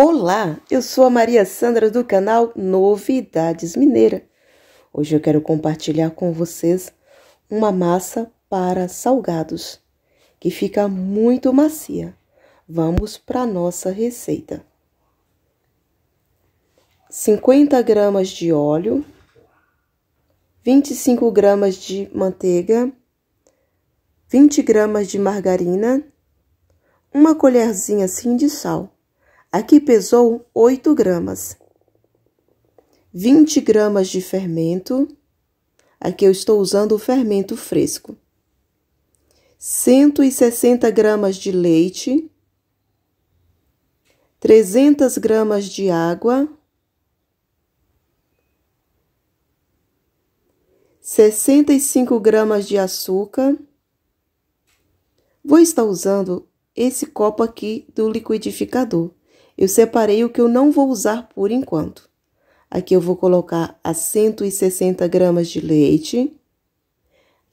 Olá, eu sou a Maria Sandra do canal Novidades Mineira. Hoje eu quero compartilhar com vocês uma massa para salgados, que fica muito macia. Vamos para a nossa receita. 50 gramas de óleo, 25 gramas de manteiga, 20 gramas de margarina, uma colherzinha assim de sal Aqui pesou 8 gramas. 20 gramas de fermento. Aqui eu estou usando o fermento fresco. 160 gramas de leite. 300 gramas de água. 65 gramas de açúcar. Vou estar usando esse copo aqui do liquidificador. Eu separei o que eu não vou usar por enquanto. Aqui eu vou colocar as 160 gramas de leite,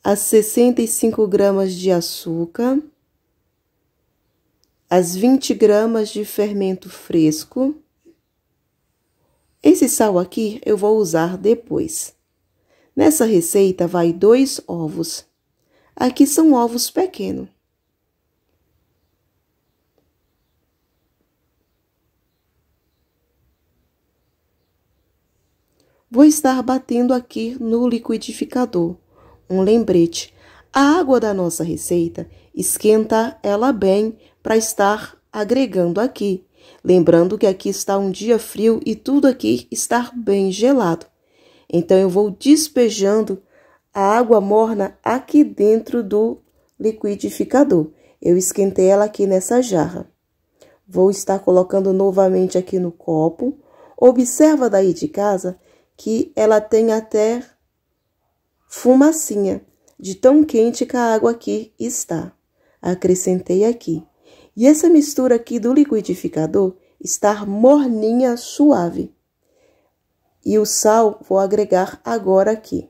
as 65 gramas de açúcar, as 20 gramas de fermento fresco. Esse sal aqui eu vou usar depois. Nessa receita vai dois ovos. Aqui são ovos pequenos. Vou estar batendo aqui no liquidificador. Um lembrete: a água da nossa receita esquenta ela bem para estar agregando aqui. Lembrando que aqui está um dia frio e tudo aqui está bem gelado. Então eu vou despejando a água morna aqui dentro do liquidificador. Eu esquentei ela aqui nessa jarra. Vou estar colocando novamente aqui no copo. Observa daí de casa que ela tem até fumacinha de tão quente que a água aqui está. Acrescentei aqui. E essa mistura aqui do liquidificador está morninha, suave. E o sal vou agregar agora aqui.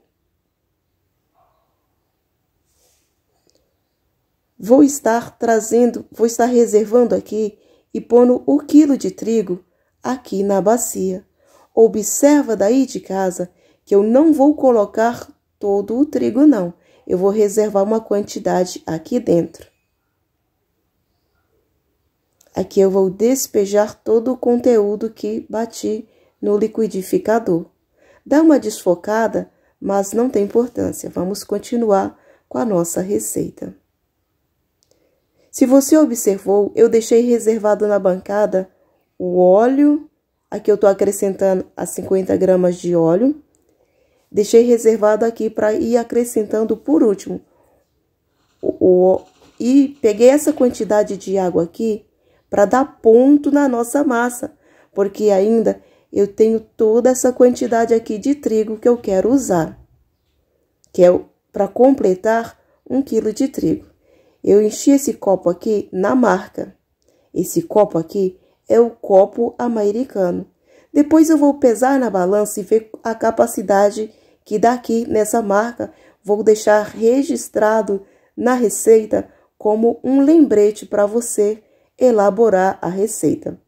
Vou estar trazendo, vou estar reservando aqui e pondo o quilo de trigo aqui na bacia. Observa daí de casa que eu não vou colocar todo o trigo, não. Eu vou reservar uma quantidade aqui dentro. Aqui eu vou despejar todo o conteúdo que bati no liquidificador. Dá uma desfocada, mas não tem importância. Vamos continuar com a nossa receita. Se você observou, eu deixei reservado na bancada o óleo Aqui eu tô acrescentando as 50 gramas de óleo. Deixei reservado aqui para ir acrescentando por último. O, o, e peguei essa quantidade de água aqui para dar ponto na nossa massa, porque ainda eu tenho toda essa quantidade aqui de trigo que eu quero usar, que é para completar um quilo de trigo. Eu enchi esse copo aqui na marca. Esse copo aqui é o copo americano. Depois eu vou pesar na balança e ver a capacidade que daqui nessa marca vou deixar registrado na receita como um lembrete para você elaborar a receita.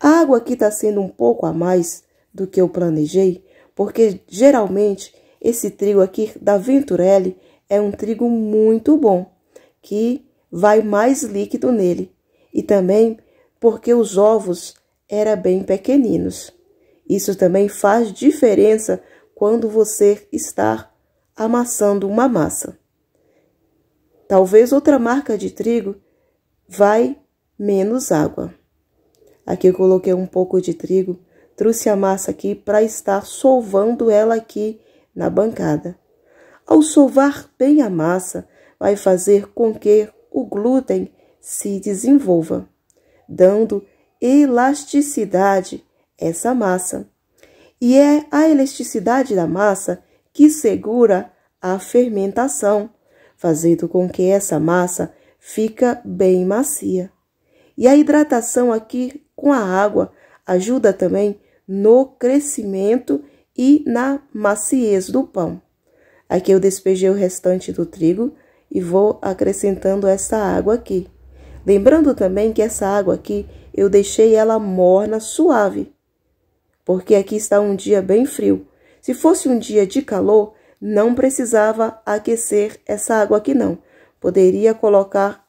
A água aqui está sendo um pouco a mais do que eu planejei, porque geralmente esse trigo aqui da Venturelli é um trigo muito bom, que vai mais líquido nele. E também porque os ovos eram bem pequeninos. Isso também faz diferença quando você está amassando uma massa. Talvez outra marca de trigo vai menos água. Aqui eu coloquei um pouco de trigo, trouxe a massa aqui para estar solvando ela aqui na bancada. Ao solvar bem a massa, vai fazer com que o glúten se desenvolva dando elasticidade a essa massa. E é a elasticidade da massa que segura a fermentação, fazendo com que essa massa fica bem macia. E a hidratação aqui com a água ajuda também no crescimento e na maciez do pão. Aqui eu despejei o restante do trigo e vou acrescentando essa água aqui. Lembrando também que essa água aqui eu deixei ela morna, suave, porque aqui está um dia bem frio. Se fosse um dia de calor, não precisava aquecer essa água aqui não. Poderia colocar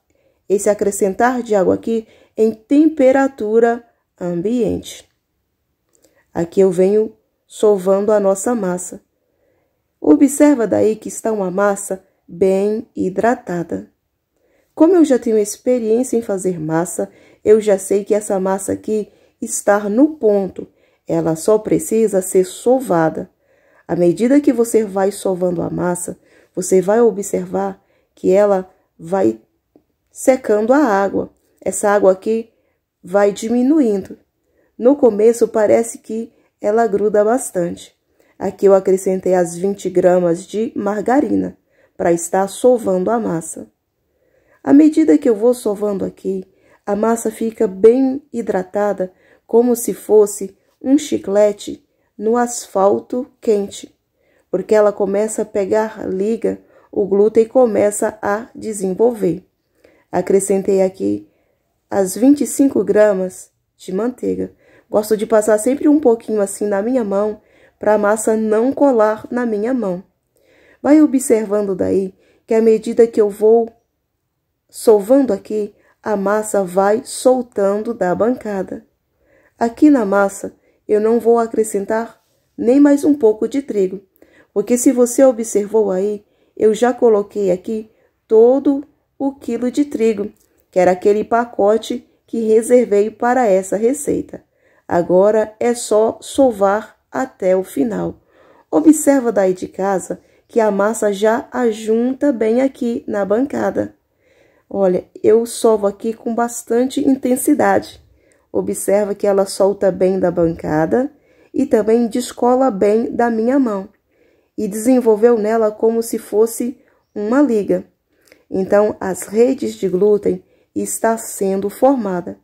esse acrescentar de água aqui em temperatura ambiente. Aqui eu venho sovando a nossa massa. Observa daí que está uma massa bem hidratada. Como eu já tenho experiência em fazer massa, eu já sei que essa massa aqui está no ponto. Ela só precisa ser sovada. À medida que você vai sovando a massa, você vai observar que ela vai secando a água. Essa água aqui vai diminuindo. No começo parece que ela gruda bastante. Aqui eu acrescentei as 20 gramas de margarina para estar sovando a massa. À medida que eu vou sovando aqui, a massa fica bem hidratada, como se fosse um chiclete no asfalto quente, porque ela começa a pegar liga, o glúten começa a desenvolver. Acrescentei aqui as 25 gramas de manteiga. Gosto de passar sempre um pouquinho assim na minha mão, para a massa não colar na minha mão. Vai observando daí que à medida que eu vou Solvando aqui, a massa vai soltando da bancada. Aqui na massa, eu não vou acrescentar nem mais um pouco de trigo, porque se você observou aí, eu já coloquei aqui todo o quilo de trigo, que era aquele pacote que reservei para essa receita. Agora é só sovar até o final. Observa daí de casa que a massa já ajunta bem aqui na bancada. Olha, eu sovo aqui com bastante intensidade. Observa que ela solta bem da bancada e também descola bem da minha mão. E desenvolveu nela como se fosse uma liga. Então, as redes de glúten está sendo formada.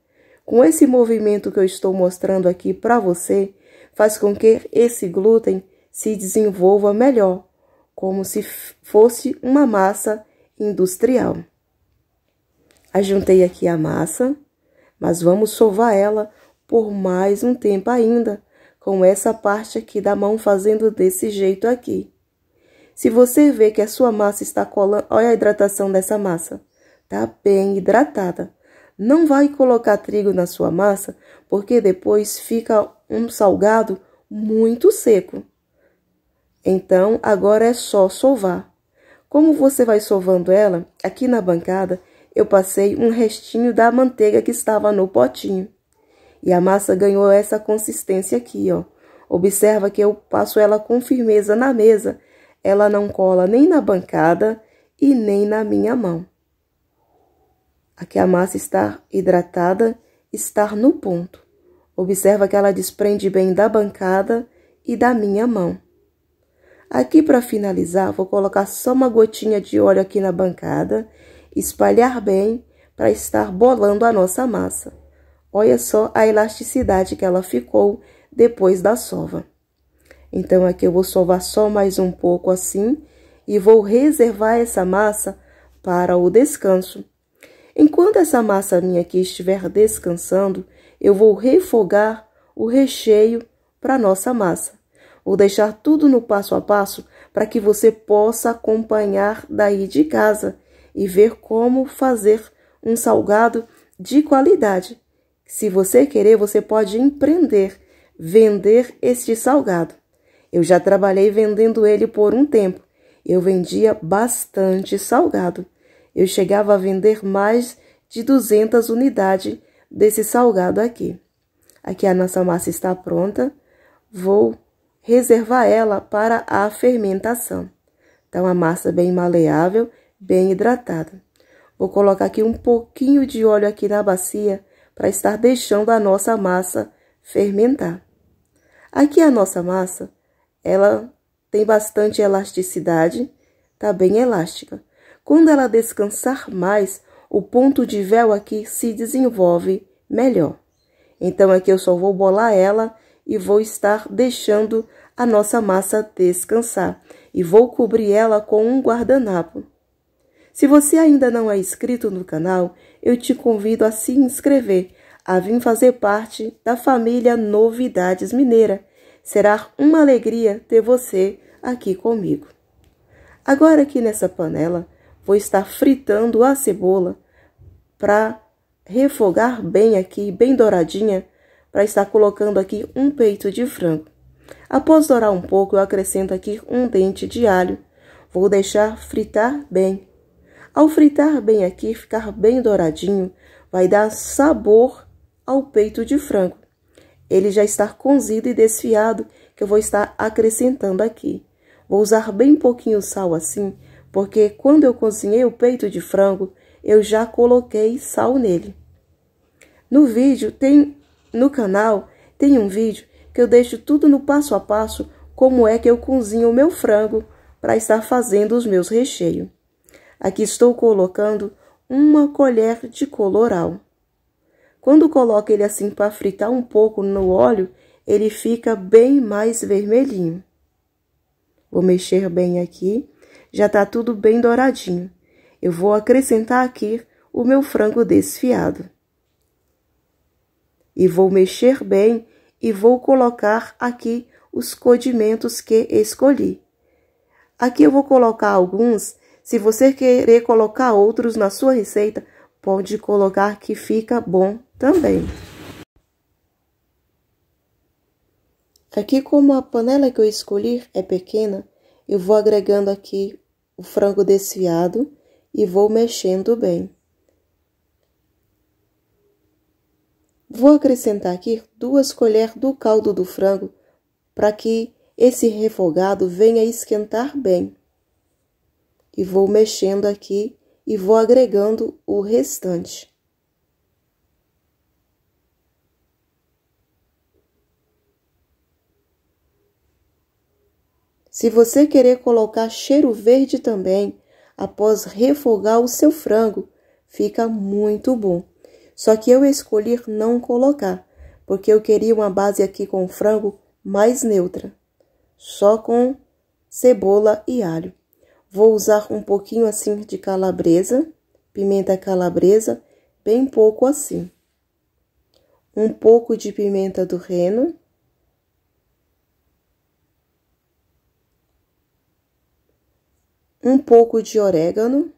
Com esse movimento que eu estou mostrando aqui para você, faz com que esse glúten se desenvolva melhor, como se fosse uma massa industrial. Ajuntei aqui a massa, mas vamos sovar ela por mais um tempo ainda, com essa parte aqui da mão fazendo desse jeito aqui. Se você vê que a sua massa está colando, olha a hidratação dessa massa, tá bem hidratada. Não vai colocar trigo na sua massa, porque depois fica um salgado muito seco. Então, agora é só sovar. Como você vai sovando ela, aqui na bancada eu passei um restinho da manteiga que estava no potinho. E a massa ganhou essa consistência aqui, ó. Observa que eu passo ela com firmeza na mesa. Ela não cola nem na bancada e nem na minha mão. Aqui a massa está hidratada, está no ponto. Observa que ela desprende bem da bancada e da minha mão. Aqui para finalizar, vou colocar só uma gotinha de óleo aqui na bancada espalhar bem para estar bolando a nossa massa. Olha só a elasticidade que ela ficou depois da sova. Então, aqui eu vou sovar só mais um pouco assim e vou reservar essa massa para o descanso. Enquanto essa massa minha aqui estiver descansando, eu vou refogar o recheio para nossa massa. Vou deixar tudo no passo a passo para que você possa acompanhar daí de casa e ver como fazer um salgado de qualidade. Se você querer, você pode empreender, vender este salgado. Eu já trabalhei vendendo ele por um tempo. Eu vendia bastante salgado. Eu chegava a vender mais de 200 unidades desse salgado aqui. Aqui a nossa massa está pronta. Vou reservar ela para a fermentação. Então, tá a massa bem maleável bem hidratada. Vou colocar aqui um pouquinho de óleo aqui na bacia para estar deixando a nossa massa fermentar. Aqui a nossa massa, ela tem bastante elasticidade, tá bem elástica. Quando ela descansar mais, o ponto de véu aqui se desenvolve melhor. Então, aqui eu só vou bolar ela e vou estar deixando a nossa massa descansar. E vou cobrir ela com um guardanapo. Se você ainda não é inscrito no canal, eu te convido a se inscrever, a vir fazer parte da família Novidades Mineira. Será uma alegria ter você aqui comigo. Agora aqui nessa panela, vou estar fritando a cebola para refogar bem aqui, bem douradinha, para estar colocando aqui um peito de frango. Após dourar um pouco, eu acrescento aqui um dente de alho. Vou deixar fritar bem. Ao fritar bem aqui, ficar bem douradinho, vai dar sabor ao peito de frango. Ele já está cozido e desfiado, que eu vou estar acrescentando aqui. Vou usar bem pouquinho sal assim, porque quando eu cozinhei o peito de frango, eu já coloquei sal nele. No vídeo tem, no canal, tem um vídeo que eu deixo tudo no passo a passo como é que eu cozinho o meu frango para estar fazendo os meus recheios. Aqui estou colocando uma colher de coloral. Quando coloco ele assim para fritar um pouco no óleo, ele fica bem mais vermelhinho. Vou mexer bem aqui, já está tudo bem douradinho. Eu vou acrescentar aqui o meu frango desfiado. E vou mexer bem e vou colocar aqui os condimentos que escolhi. Aqui eu vou colocar alguns se você querer colocar outros na sua receita, pode colocar que fica bom também. Aqui como a panela que eu escolhi é pequena, eu vou agregando aqui o frango desfiado e vou mexendo bem. Vou acrescentar aqui duas colheres do caldo do frango para que esse refogado venha esquentar bem e vou mexendo aqui e vou agregando o restante. Se você querer colocar cheiro verde também, após refogar o seu frango, fica muito bom. Só que eu escolhi não colocar, porque eu queria uma base aqui com frango mais neutra, só com cebola e alho. Vou usar um pouquinho assim de calabresa, pimenta calabresa, bem pouco assim. Um pouco de pimenta do reino. Um pouco de orégano.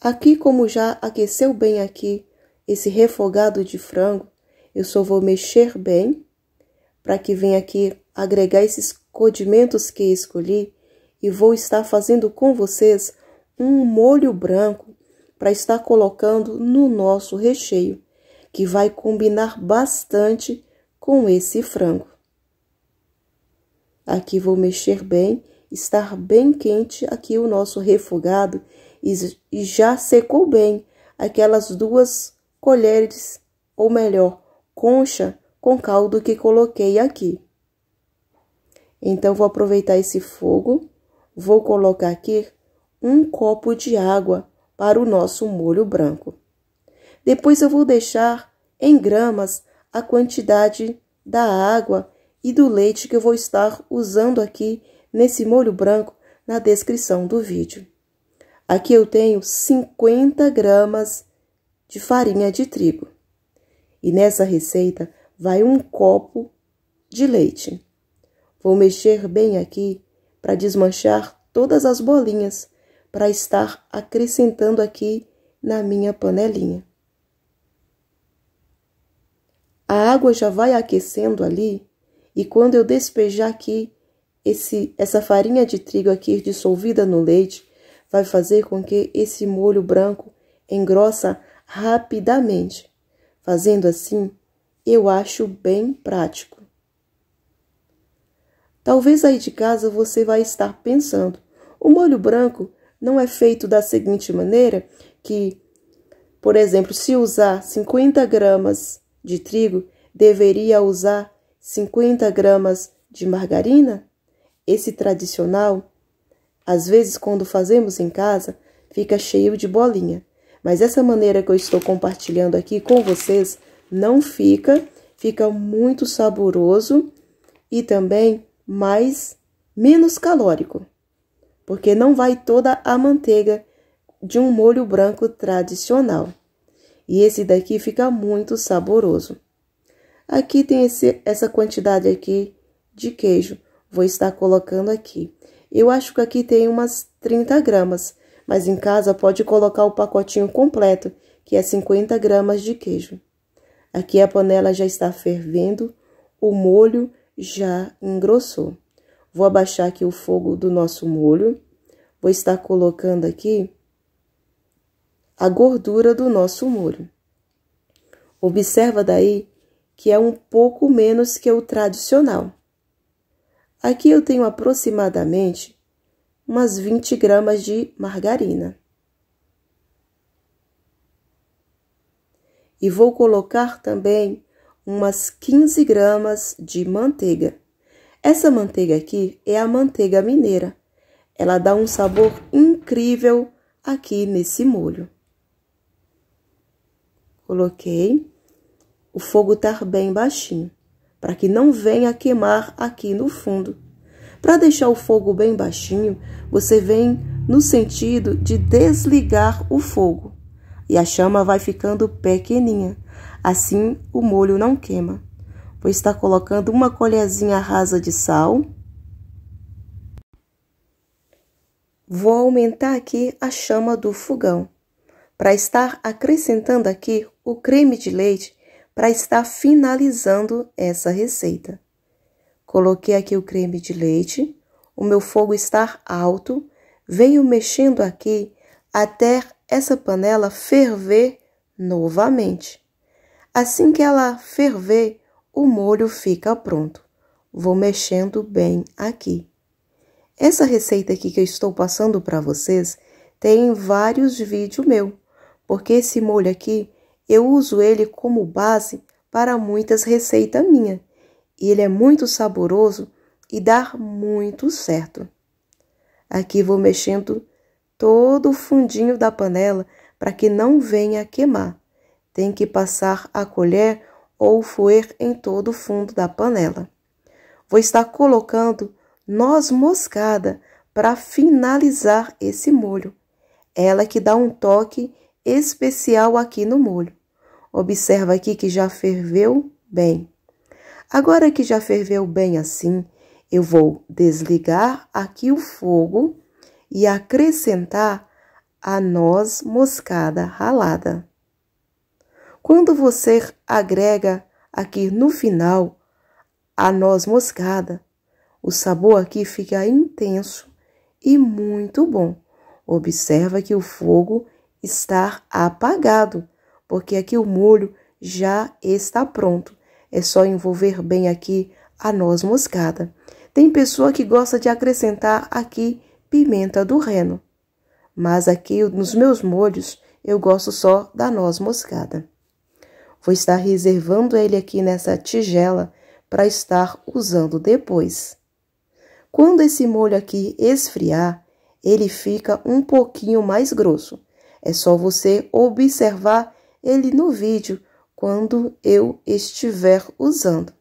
Aqui, como já aqueceu bem aqui esse refogado de frango, eu só vou mexer bem para que venha aqui agregar esses condimentos que escolhi e vou estar fazendo com vocês um molho branco para estar colocando no nosso recheio, que vai combinar bastante com esse frango. Aqui vou mexer bem, estar bem quente aqui o nosso refogado e já secou bem aquelas duas colheres, ou melhor, concha com caldo que coloquei aqui. Então, vou aproveitar esse fogo, vou colocar aqui um copo de água para o nosso molho branco. Depois, eu vou deixar em gramas a quantidade da água e do leite que eu vou estar usando aqui nesse molho branco na descrição do vídeo. Aqui eu tenho 50 gramas de farinha de trigo. E nessa receita vai um copo de leite. Vou mexer bem aqui para desmanchar todas as bolinhas para estar acrescentando aqui na minha panelinha. A água já vai aquecendo ali e quando eu despejar aqui esse essa farinha de trigo aqui dissolvida no leite, vai fazer com que esse molho branco engrossa rapidamente. Fazendo assim, eu acho bem prático. Talvez aí de casa você vai estar pensando: o molho branco não é feito da seguinte maneira que, por exemplo, se usar 50 gramas de trigo, deveria usar 50 gramas de margarina? Esse tradicional, às vezes quando fazemos em casa, fica cheio de bolinha. Mas essa maneira que eu estou compartilhando aqui com vocês não fica, fica muito saboroso e também mais menos calórico, porque não vai toda a manteiga de um molho branco tradicional. E esse daqui fica muito saboroso. Aqui tem esse, essa quantidade aqui de queijo. Vou estar colocando aqui. Eu acho que aqui tem umas 30 gramas, mas em casa pode colocar o pacotinho completo, que é 50 gramas de queijo. Aqui a panela já está fervendo, o molho já engrossou. Vou abaixar aqui o fogo do nosso molho. Vou estar colocando aqui a gordura do nosso molho. Observa daí que é um pouco menos que o tradicional. Aqui eu tenho aproximadamente umas 20 gramas de margarina. e vou colocar também umas 15 gramas de manteiga. Essa manteiga aqui é a manteiga mineira. Ela dá um sabor incrível aqui nesse molho. Coloquei. O fogo tá bem baixinho, para que não venha queimar aqui no fundo. Para deixar o fogo bem baixinho, você vem no sentido de desligar o fogo e a chama vai ficando pequeninha. Assim, o molho não queima. Vou estar colocando uma colherzinha rasa de sal. Vou aumentar aqui a chama do fogão, para estar acrescentando aqui o creme de leite, para estar finalizando essa receita. Coloquei aqui o creme de leite, o meu fogo está alto, venho mexendo aqui até essa panela ferver novamente. Assim que ela ferver, o molho fica pronto. Vou mexendo bem aqui. Essa receita aqui que eu estou passando para vocês tem vários vídeos meu, porque esse molho aqui eu uso ele como base para muitas receitas minha. E ele é muito saboroso e dá muito certo. Aqui vou mexendo todo o fundinho da panela para que não venha a queimar. Tem que passar a colher ou foer em todo o fundo da panela. Vou estar colocando noz moscada para finalizar esse molho. Ela que dá um toque especial aqui no molho. Observa aqui que já ferveu bem. Agora que já ferveu bem assim, eu vou desligar aqui o fogo e acrescentar a noz moscada ralada. Quando você agrega aqui no final a noz moscada, o sabor aqui fica intenso e muito bom. Observa que o fogo está apagado, porque aqui o molho já está pronto. É só envolver bem aqui a noz moscada. Tem pessoa que gosta de acrescentar aqui pimenta do reno. Mas aqui nos meus molhos eu gosto só da noz moscada. Vou estar reservando ele aqui nessa tigela para estar usando depois. Quando esse molho aqui esfriar, ele fica um pouquinho mais grosso. É só você observar ele no vídeo quando eu estiver usando.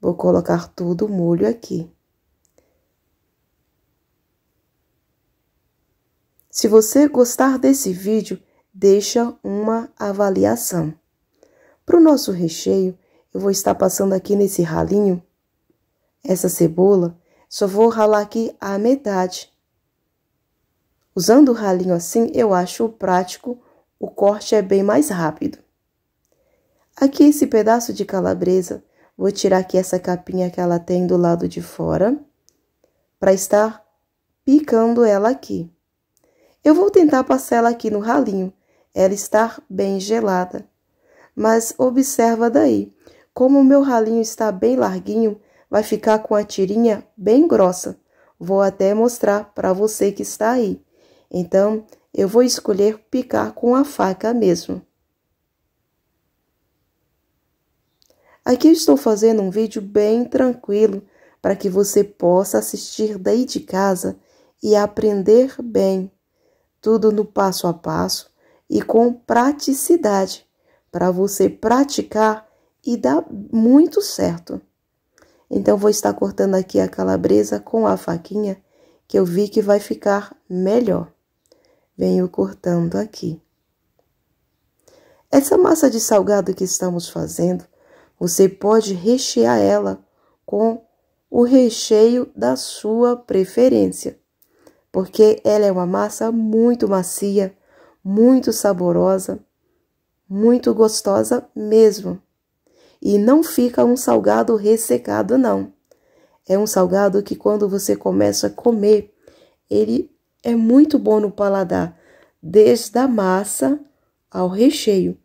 Vou colocar todo o molho aqui. Se você gostar desse vídeo, deixa uma avaliação. Para o nosso recheio, eu vou estar passando aqui nesse ralinho, essa cebola, só vou ralar aqui a metade. Usando o ralinho assim, eu acho prático, o corte é bem mais rápido. Aqui esse pedaço de calabresa, vou tirar aqui essa capinha que ela tem do lado de fora, para estar picando ela aqui. Eu vou tentar passá-la aqui no ralinho, ela está bem gelada. Mas observa daí, como o meu ralinho está bem larguinho, vai ficar com a tirinha bem grossa. Vou até mostrar para você que está aí. Então, eu vou escolher picar com a faca mesmo. Aqui eu estou fazendo um vídeo bem tranquilo para que você possa assistir daí de casa e aprender bem tudo no passo a passo e com praticidade, para você praticar e dar muito certo. Então, vou estar cortando aqui a calabresa com a faquinha, que eu vi que vai ficar melhor. Venho cortando aqui. Essa massa de salgado que estamos fazendo, você pode rechear ela com o recheio da sua preferência porque ela é uma massa muito macia, muito saborosa, muito gostosa mesmo. E não fica um salgado ressecado, não. É um salgado que quando você começa a comer, ele é muito bom no paladar, desde a massa ao recheio.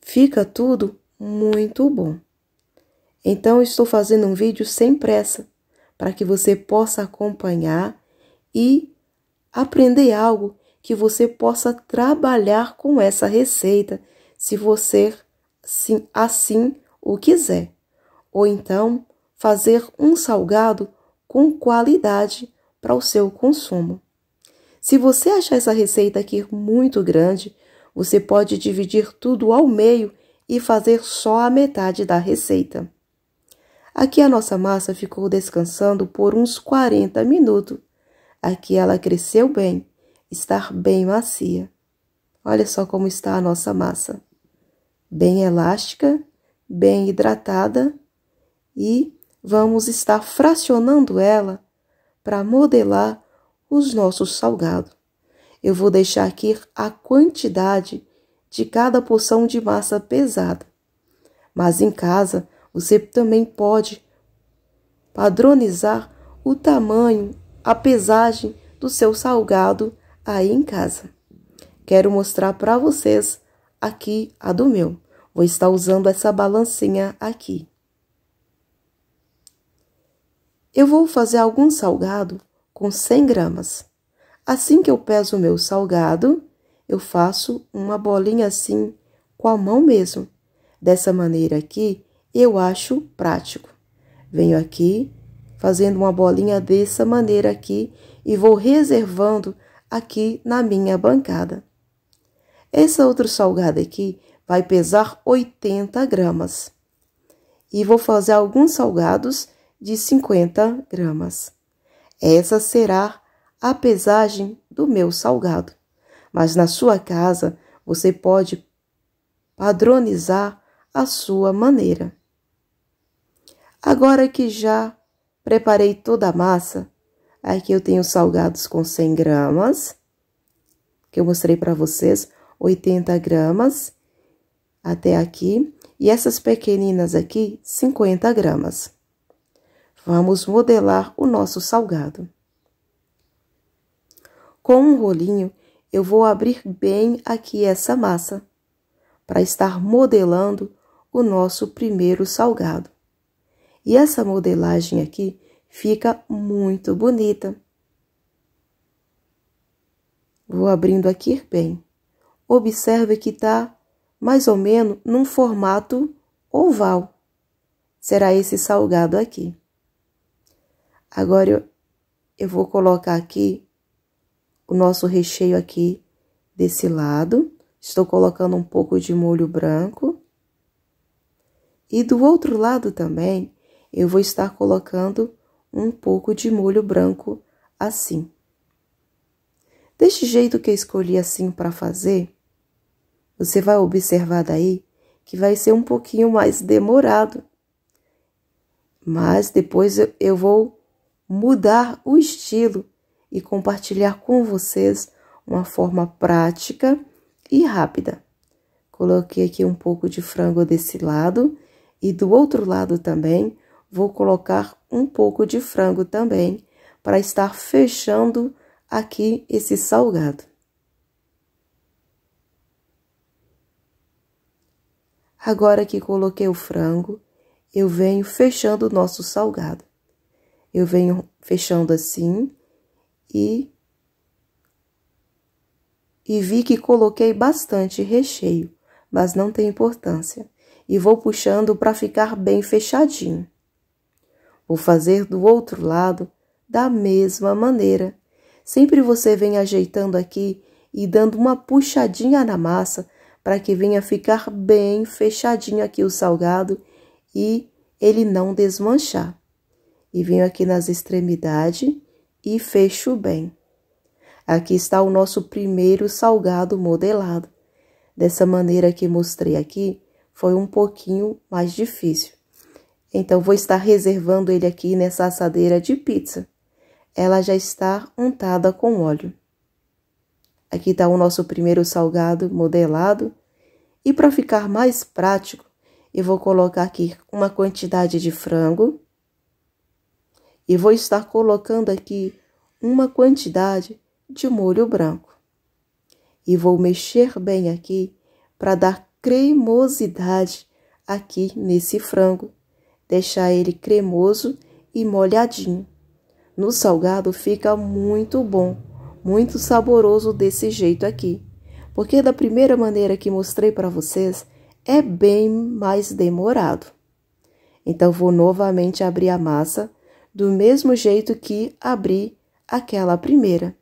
Fica tudo muito bom. Então estou fazendo um vídeo sem pressa, para que você possa acompanhar e aprender algo que você possa trabalhar com essa receita, se você assim, assim o quiser. Ou então, fazer um salgado com qualidade para o seu consumo. Se você achar essa receita aqui muito grande, você pode dividir tudo ao meio e fazer só a metade da receita. Aqui a nossa massa ficou descansando por uns 40 minutos. Aqui ela cresceu bem, está bem macia. Olha só como está a nossa massa. Bem elástica, bem hidratada e vamos estar fracionando ela para modelar os nossos salgados. Eu vou deixar aqui a quantidade de cada porção de massa pesada. Mas em casa você também pode padronizar o tamanho, a pesagem do seu salgado aí em casa. Quero mostrar para vocês aqui a do meu. Vou estar usando essa balancinha aqui. Eu vou fazer algum salgado com 100 gramas. Assim que eu peso o meu salgado, eu faço uma bolinha assim com a mão mesmo. Dessa maneira aqui, eu acho prático. Venho aqui fazendo uma bolinha dessa maneira aqui e vou reservando aqui na minha bancada. Essa outro salgado aqui vai pesar 80 gramas. E vou fazer alguns salgados de 50 gramas. Essa será a pesagem do meu salgado. Mas na sua casa, você pode padronizar a sua maneira. Agora que já preparei toda a massa, aqui eu tenho salgados com 100 gramas, que eu mostrei para vocês, 80 gramas até aqui. E essas pequeninas aqui, 50 gramas. Vamos modelar o nosso salgado. Com um rolinho, eu vou abrir bem aqui essa massa, para estar modelando o nosso primeiro salgado. E essa modelagem aqui fica muito bonita. Vou abrindo aqui bem. Observe que está mais ou menos num formato oval. Será esse salgado aqui. Agora eu, eu vou colocar aqui o nosso recheio aqui desse lado. Estou colocando um pouco de molho branco. E do outro lado também, eu vou estar colocando um pouco de molho branco assim. Deste jeito que eu escolhi assim para fazer, você vai observar daí que vai ser um pouquinho mais demorado. Mas depois eu vou mudar o estilo e compartilhar com vocês uma forma prática e rápida. Coloquei aqui um pouco de frango desse lado e do outro lado também Vou colocar um pouco de frango também para estar fechando aqui esse salgado. Agora que coloquei o frango, eu venho fechando o nosso salgado. Eu venho fechando assim e e vi que coloquei bastante recheio, mas não tem importância. E vou puxando para ficar bem fechadinho o fazer do outro lado da mesma maneira. Sempre você vem ajeitando aqui e dando uma puxadinha na massa para que venha ficar bem fechadinho aqui o salgado e ele não desmanchar. E venho aqui nas extremidades e fecho bem. Aqui está o nosso primeiro salgado modelado. Dessa maneira que mostrei aqui, foi um pouquinho mais difícil. Então vou estar reservando ele aqui nessa assadeira de pizza. Ela já está untada com óleo. Aqui está o nosso primeiro salgado modelado. E para ficar mais prático, eu vou colocar aqui uma quantidade de frango. E vou estar colocando aqui uma quantidade de molho branco. E vou mexer bem aqui para dar cremosidade aqui nesse frango deixar ele cremoso e molhadinho. No salgado fica muito bom, muito saboroso desse jeito aqui, porque da primeira maneira que mostrei para vocês é bem mais demorado. Então vou novamente abrir a massa do mesmo jeito que abri aquela primeira.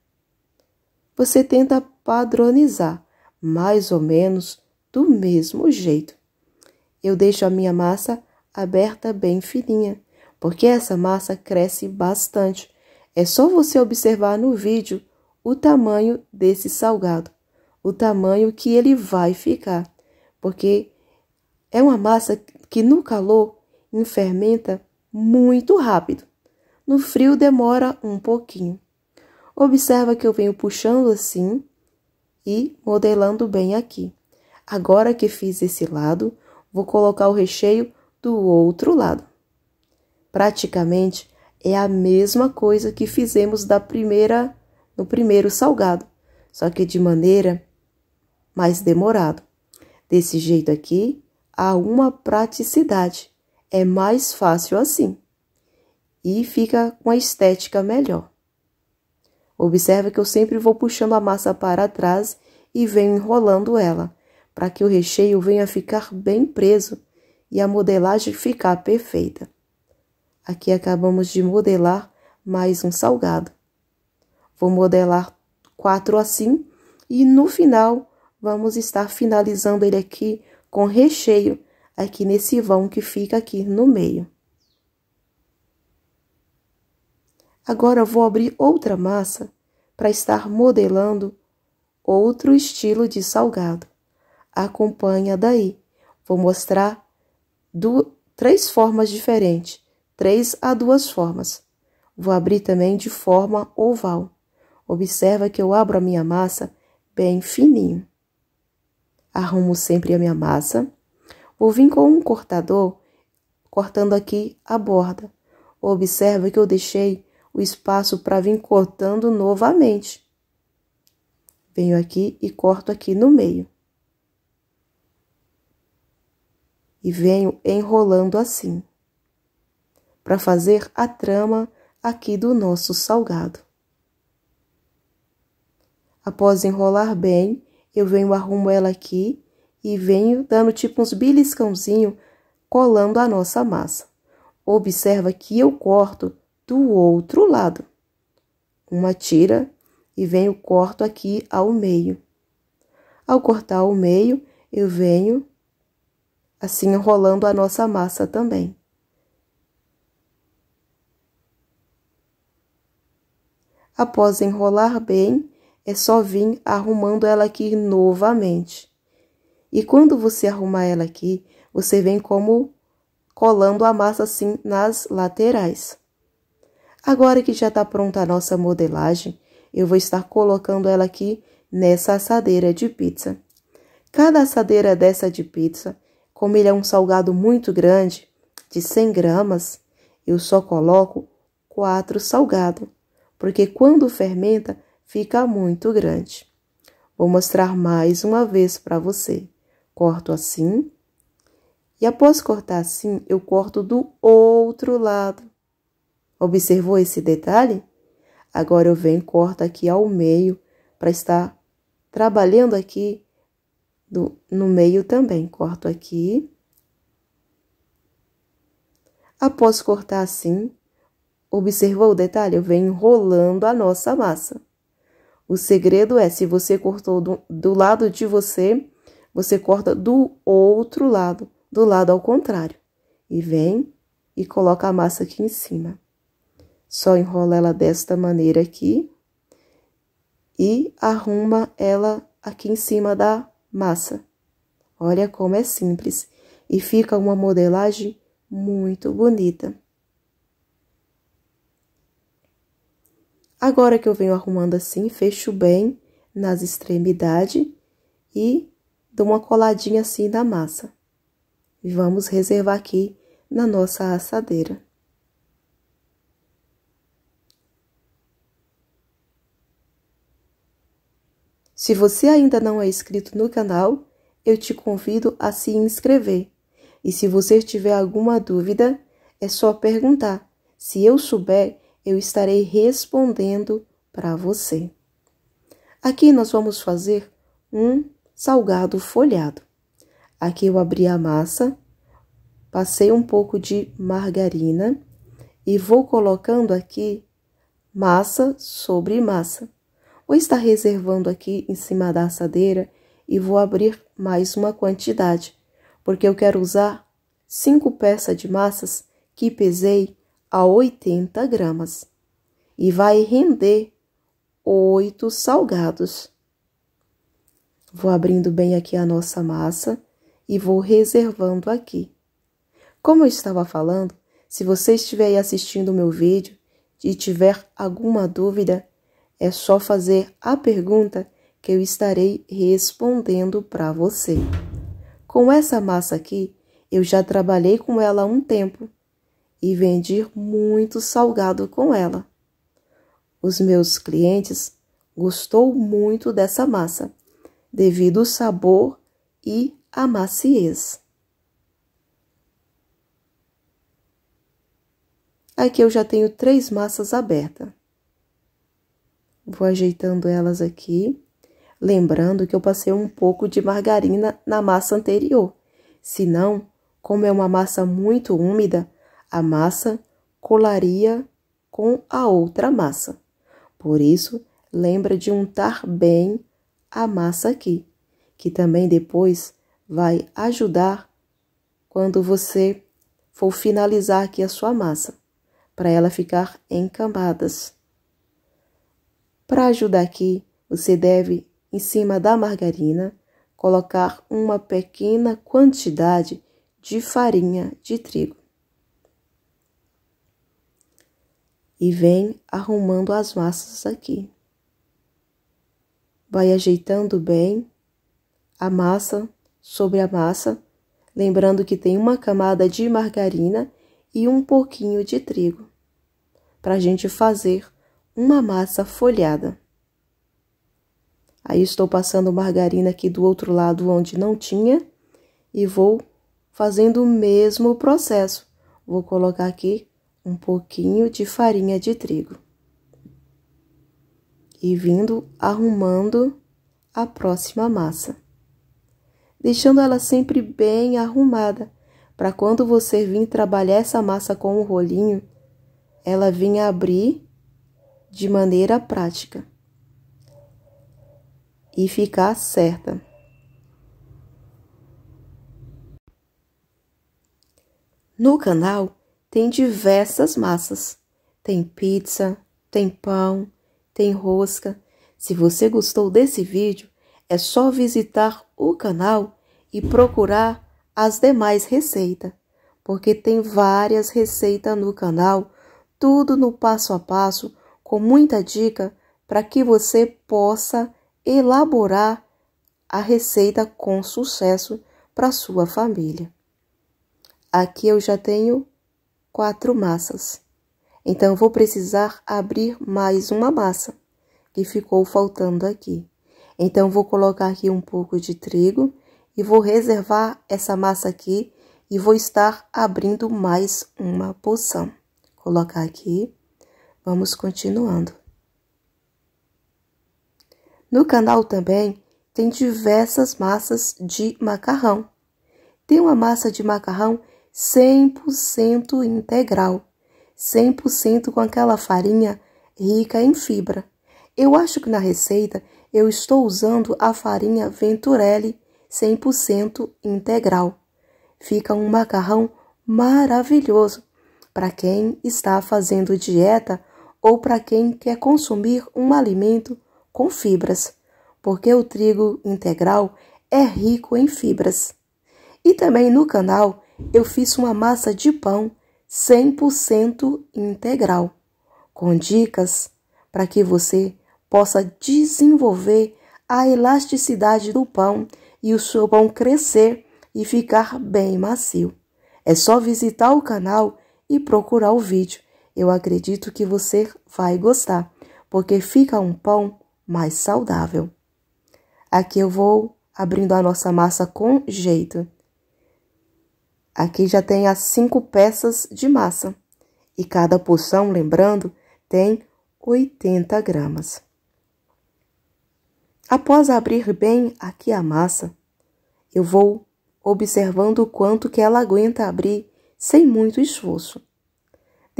Você tenta padronizar mais ou menos do mesmo jeito. Eu deixo a minha massa aberta bem fininha, porque essa massa cresce bastante. É só você observar no vídeo o tamanho desse salgado, o tamanho que ele vai ficar, porque é uma massa que no calor fermenta muito rápido. No frio demora um pouquinho. Observa que eu venho puxando assim e modelando bem aqui. Agora que fiz esse lado, vou colocar o recheio do outro lado. Praticamente é a mesma coisa que fizemos da primeira no primeiro salgado, só que de maneira mais demorada. Desse jeito aqui, há uma praticidade. É mais fácil assim. E fica com a estética melhor. Observa que eu sempre vou puxando a massa para trás e venho enrolando ela, para que o recheio venha ficar bem preso e a modelagem ficar perfeita. Aqui acabamos de modelar mais um salgado. Vou modelar quatro assim e no final vamos estar finalizando ele aqui com recheio aqui nesse vão que fica aqui no meio. Agora vou abrir outra massa para estar modelando outro estilo de salgado. Acompanha daí. Vou mostrar do, três formas diferentes, três a duas formas. Vou abrir também de forma oval. Observa que eu abro a minha massa bem fininho. Arrumo sempre a minha massa. Vou vir com um cortador, cortando aqui a borda. Observa que eu deixei o espaço para vir cortando novamente. Venho aqui e corto aqui no meio. e venho enrolando assim para fazer a trama aqui do nosso salgado. Após enrolar bem, eu venho arrumo ela aqui e venho dando tipo uns beliscãozinho colando a nossa massa. Observa que eu corto do outro lado. Uma tira e venho corto aqui ao meio. Ao cortar ao meio, eu venho assim enrolando a nossa massa também. Após enrolar bem, é só vir arrumando ela aqui novamente. E quando você arrumar ela aqui, você vem como colando a massa assim nas laterais. Agora que já está pronta a nossa modelagem, eu vou estar colocando ela aqui nessa assadeira de pizza. Cada assadeira dessa de pizza como ele é um salgado muito grande, de 100 gramas, eu só coloco quatro salgado, porque quando fermenta fica muito grande. Vou mostrar mais uma vez para você. Corto assim. E após cortar assim, eu corto do outro lado. Observou esse detalhe? Agora eu venho e corto aqui ao meio para estar trabalhando aqui do, no meio também. Corto aqui. Após cortar assim, observou o detalhe? Eu venho enrolando a nossa massa. O segredo é, se você cortou do, do lado de você, você corta do outro lado, do lado ao contrário. E vem e coloca a massa aqui em cima. Só enrola ela desta maneira aqui e arruma ela aqui em cima da massa. Olha como é simples e fica uma modelagem muito bonita. Agora que eu venho arrumando assim, fecho bem nas extremidades e dou uma coladinha assim na massa. E vamos reservar aqui na nossa assadeira. Se você ainda não é inscrito no canal, eu te convido a se inscrever. E se você tiver alguma dúvida, é só perguntar. Se eu souber, eu estarei respondendo para você. Aqui nós vamos fazer um salgado folhado. Aqui eu abri a massa, passei um pouco de margarina e vou colocando aqui massa sobre massa. Vou estar reservando aqui em cima da assadeira e vou abrir mais uma quantidade, porque eu quero usar 5 peças de massas que pesei a 80 gramas e vai render 8 salgados. Vou abrindo bem aqui a nossa massa e vou reservando aqui. Como eu estava falando, se você estiver assistindo o meu vídeo e tiver alguma dúvida, é só fazer a pergunta que eu estarei respondendo para você. Com essa massa aqui, eu já trabalhei com ela há um tempo e vendi muito salgado com ela. Os meus clientes gostou muito dessa massa, devido ao sabor e à maciez. Aqui eu já tenho três massas abertas vou ajeitando elas aqui. Lembrando que eu passei um pouco de margarina na massa anterior. Senão, como é uma massa muito úmida, a massa colaria com a outra massa. Por isso, lembra de untar bem a massa aqui, que também depois vai ajudar quando você for finalizar aqui a sua massa, para ela ficar em camadas. Para ajudar aqui, você deve, em cima da margarina, colocar uma pequena quantidade de farinha de trigo. E vem arrumando as massas aqui. Vai ajeitando bem a massa sobre a massa, lembrando que tem uma camada de margarina e um pouquinho de trigo, para a gente fazer uma massa folhada. Aí estou passando margarina aqui do outro lado onde não tinha e vou fazendo o mesmo processo. Vou colocar aqui um pouquinho de farinha de trigo. E vindo arrumando a próxima massa. Deixando ela sempre bem arrumada, para quando você vir trabalhar essa massa com o um rolinho, ela vir abrir de maneira prática e ficar certa. No canal tem diversas massas. Tem pizza, tem pão, tem rosca. Se você gostou desse vídeo, é só visitar o canal e procurar as demais receitas, porque tem várias receitas no canal, tudo no passo a passo com muita dica para que você possa elaborar a receita com sucesso para sua família. Aqui eu já tenho quatro massas. Então, vou precisar abrir mais uma massa que ficou faltando aqui. Então, vou colocar aqui um pouco de trigo e vou reservar essa massa aqui e vou estar abrindo mais uma poção. Colocar aqui. Vamos continuando. No canal também tem diversas massas de macarrão. Tem uma massa de macarrão 100% integral, 100% com aquela farinha rica em fibra. Eu acho que na receita eu estou usando a farinha Venturelli 100% integral. Fica um macarrão maravilhoso para quem está fazendo dieta ou para quem quer consumir um alimento com fibras, porque o trigo integral é rico em fibras. E também no canal eu fiz uma massa de pão 100% integral, com dicas para que você possa desenvolver a elasticidade do pão e o seu pão crescer e ficar bem macio. É só visitar o canal e procurar o vídeo eu acredito que você vai gostar, porque fica um pão mais saudável. Aqui eu vou abrindo a nossa massa com jeito. Aqui já tem as cinco peças de massa. E cada porção, lembrando, tem 80 gramas. Após abrir bem aqui a massa, eu vou observando o quanto que ela aguenta abrir sem muito esforço.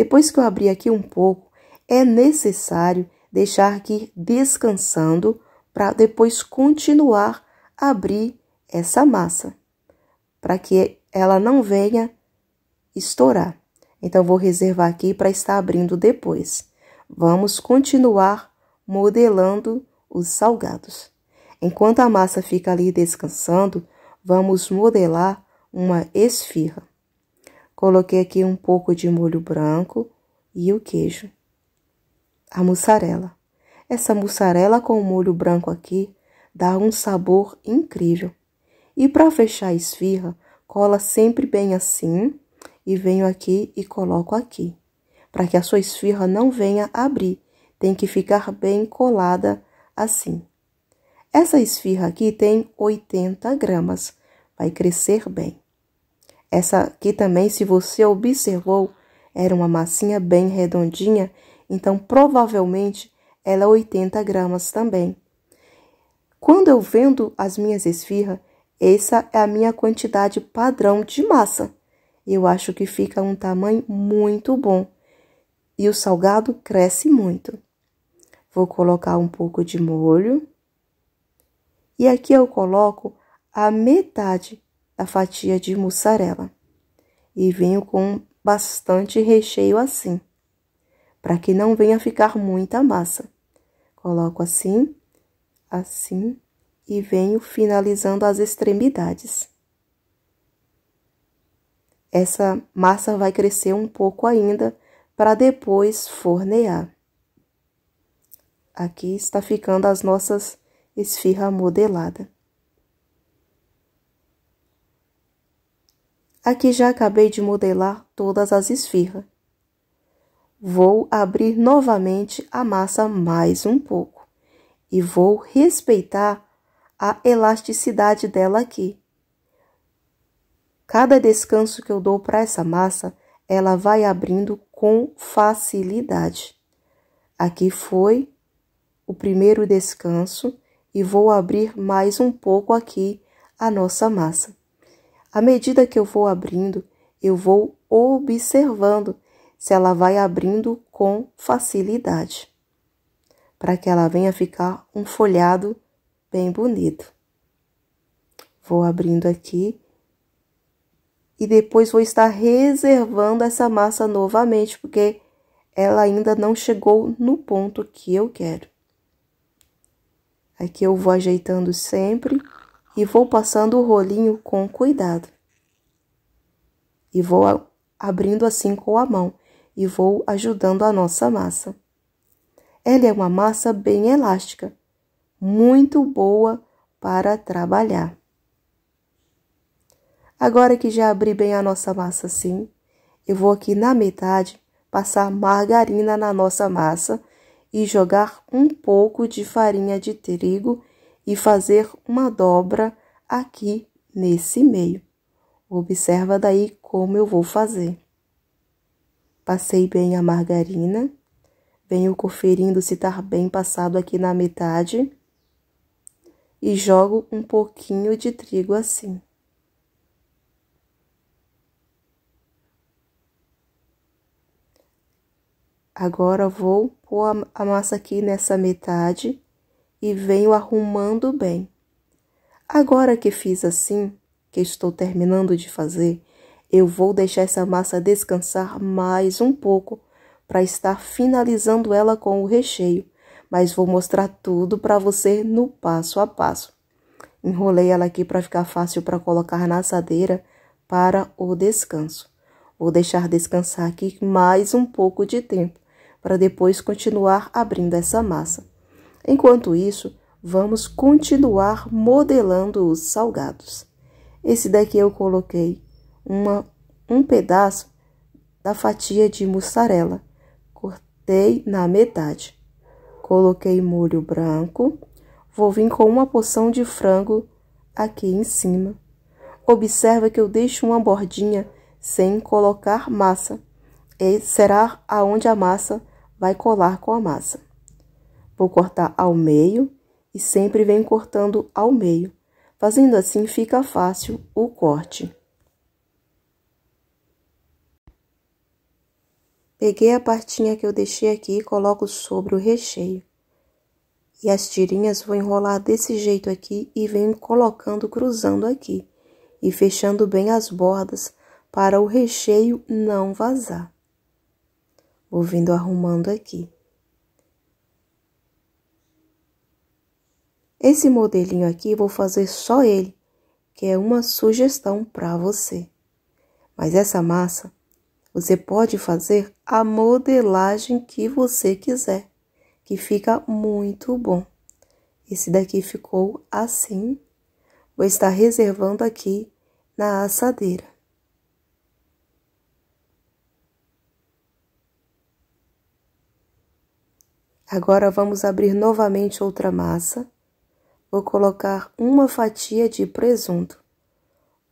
Depois que eu abrir aqui um pouco, é necessário deixar aqui descansando para depois continuar a abrir essa massa, para que ela não venha estourar. Então, vou reservar aqui para estar abrindo depois. Vamos continuar modelando os salgados. Enquanto a massa fica ali descansando, vamos modelar uma esfirra. Coloquei aqui um pouco de molho branco e o queijo. A mussarela. Essa mussarela com o molho branco aqui dá um sabor incrível. E para fechar a esfirra, cola sempre bem assim e venho aqui e coloco aqui. Para que a sua esfirra não venha abrir, tem que ficar bem colada assim. Essa esfirra aqui tem 80 gramas, vai crescer bem. Essa aqui também, se você observou, era uma massinha bem redondinha, então provavelmente ela é 80 gramas também. Quando eu vendo as minhas esfirras, essa é a minha quantidade padrão de massa. Eu acho que fica um tamanho muito bom e o salgado cresce muito. Vou colocar um pouco de molho e aqui eu coloco a metade a fatia de mussarela e venho com bastante recheio assim, para que não venha ficar muita massa. Coloco assim, assim e venho finalizando as extremidades. Essa massa vai crescer um pouco ainda para depois fornear. Aqui está ficando as nossas esfirra modelada. Aqui já acabei de modelar todas as esfirras. Vou abrir novamente a massa mais um pouco e vou respeitar a elasticidade dela aqui. Cada descanso que eu dou para essa massa, ela vai abrindo com facilidade. Aqui foi o primeiro descanso e vou abrir mais um pouco aqui a nossa massa. À medida que eu vou abrindo, eu vou observando se ela vai abrindo com facilidade, para que ela venha ficar um folhado bem bonito. Vou abrindo aqui e depois vou estar reservando essa massa novamente, porque ela ainda não chegou no ponto que eu quero. Aqui eu vou ajeitando sempre e vou passando o rolinho com cuidado. E vou abrindo assim com a mão e vou ajudando a nossa massa. Ela é uma massa bem elástica, muito boa para trabalhar. Agora que já abri bem a nossa massa assim, eu vou aqui na metade passar margarina na nossa massa e jogar um pouco de farinha de trigo e fazer uma dobra aqui nesse meio. Observa daí como eu vou fazer. Passei bem a margarina, venho conferindo se está bem passado aqui na metade e jogo um pouquinho de trigo assim. Agora vou pôr a massa aqui nessa metade e venho arrumando bem. Agora que fiz assim, que estou terminando de fazer, eu vou deixar essa massa descansar mais um pouco para estar finalizando ela com o recheio, mas vou mostrar tudo para você no passo a passo. Enrolei ela aqui para ficar fácil para colocar na assadeira para o descanso. Vou deixar descansar aqui mais um pouco de tempo para depois continuar abrindo essa massa. Enquanto isso, vamos continuar modelando os salgados. Esse daqui eu coloquei uma, um pedaço da fatia de mussarela, cortei na metade. Coloquei molho branco, vou vir com uma porção de frango aqui em cima. Observa que eu deixo uma bordinha sem colocar massa, e será aonde a massa vai colar com a massa. Vou cortar ao meio e sempre vem cortando ao meio. Fazendo assim, fica fácil o corte. Peguei a partinha que eu deixei aqui e coloco sobre o recheio. E as tirinhas vou enrolar desse jeito aqui e venho colocando cruzando aqui. E fechando bem as bordas para o recheio não vazar. Vou vindo arrumando aqui. Esse modelinho aqui, vou fazer só ele, que é uma sugestão para você. Mas essa massa, você pode fazer a modelagem que você quiser, que fica muito bom. Esse daqui ficou assim. Vou estar reservando aqui na assadeira. Agora, vamos abrir novamente outra massa Vou colocar uma fatia de presunto.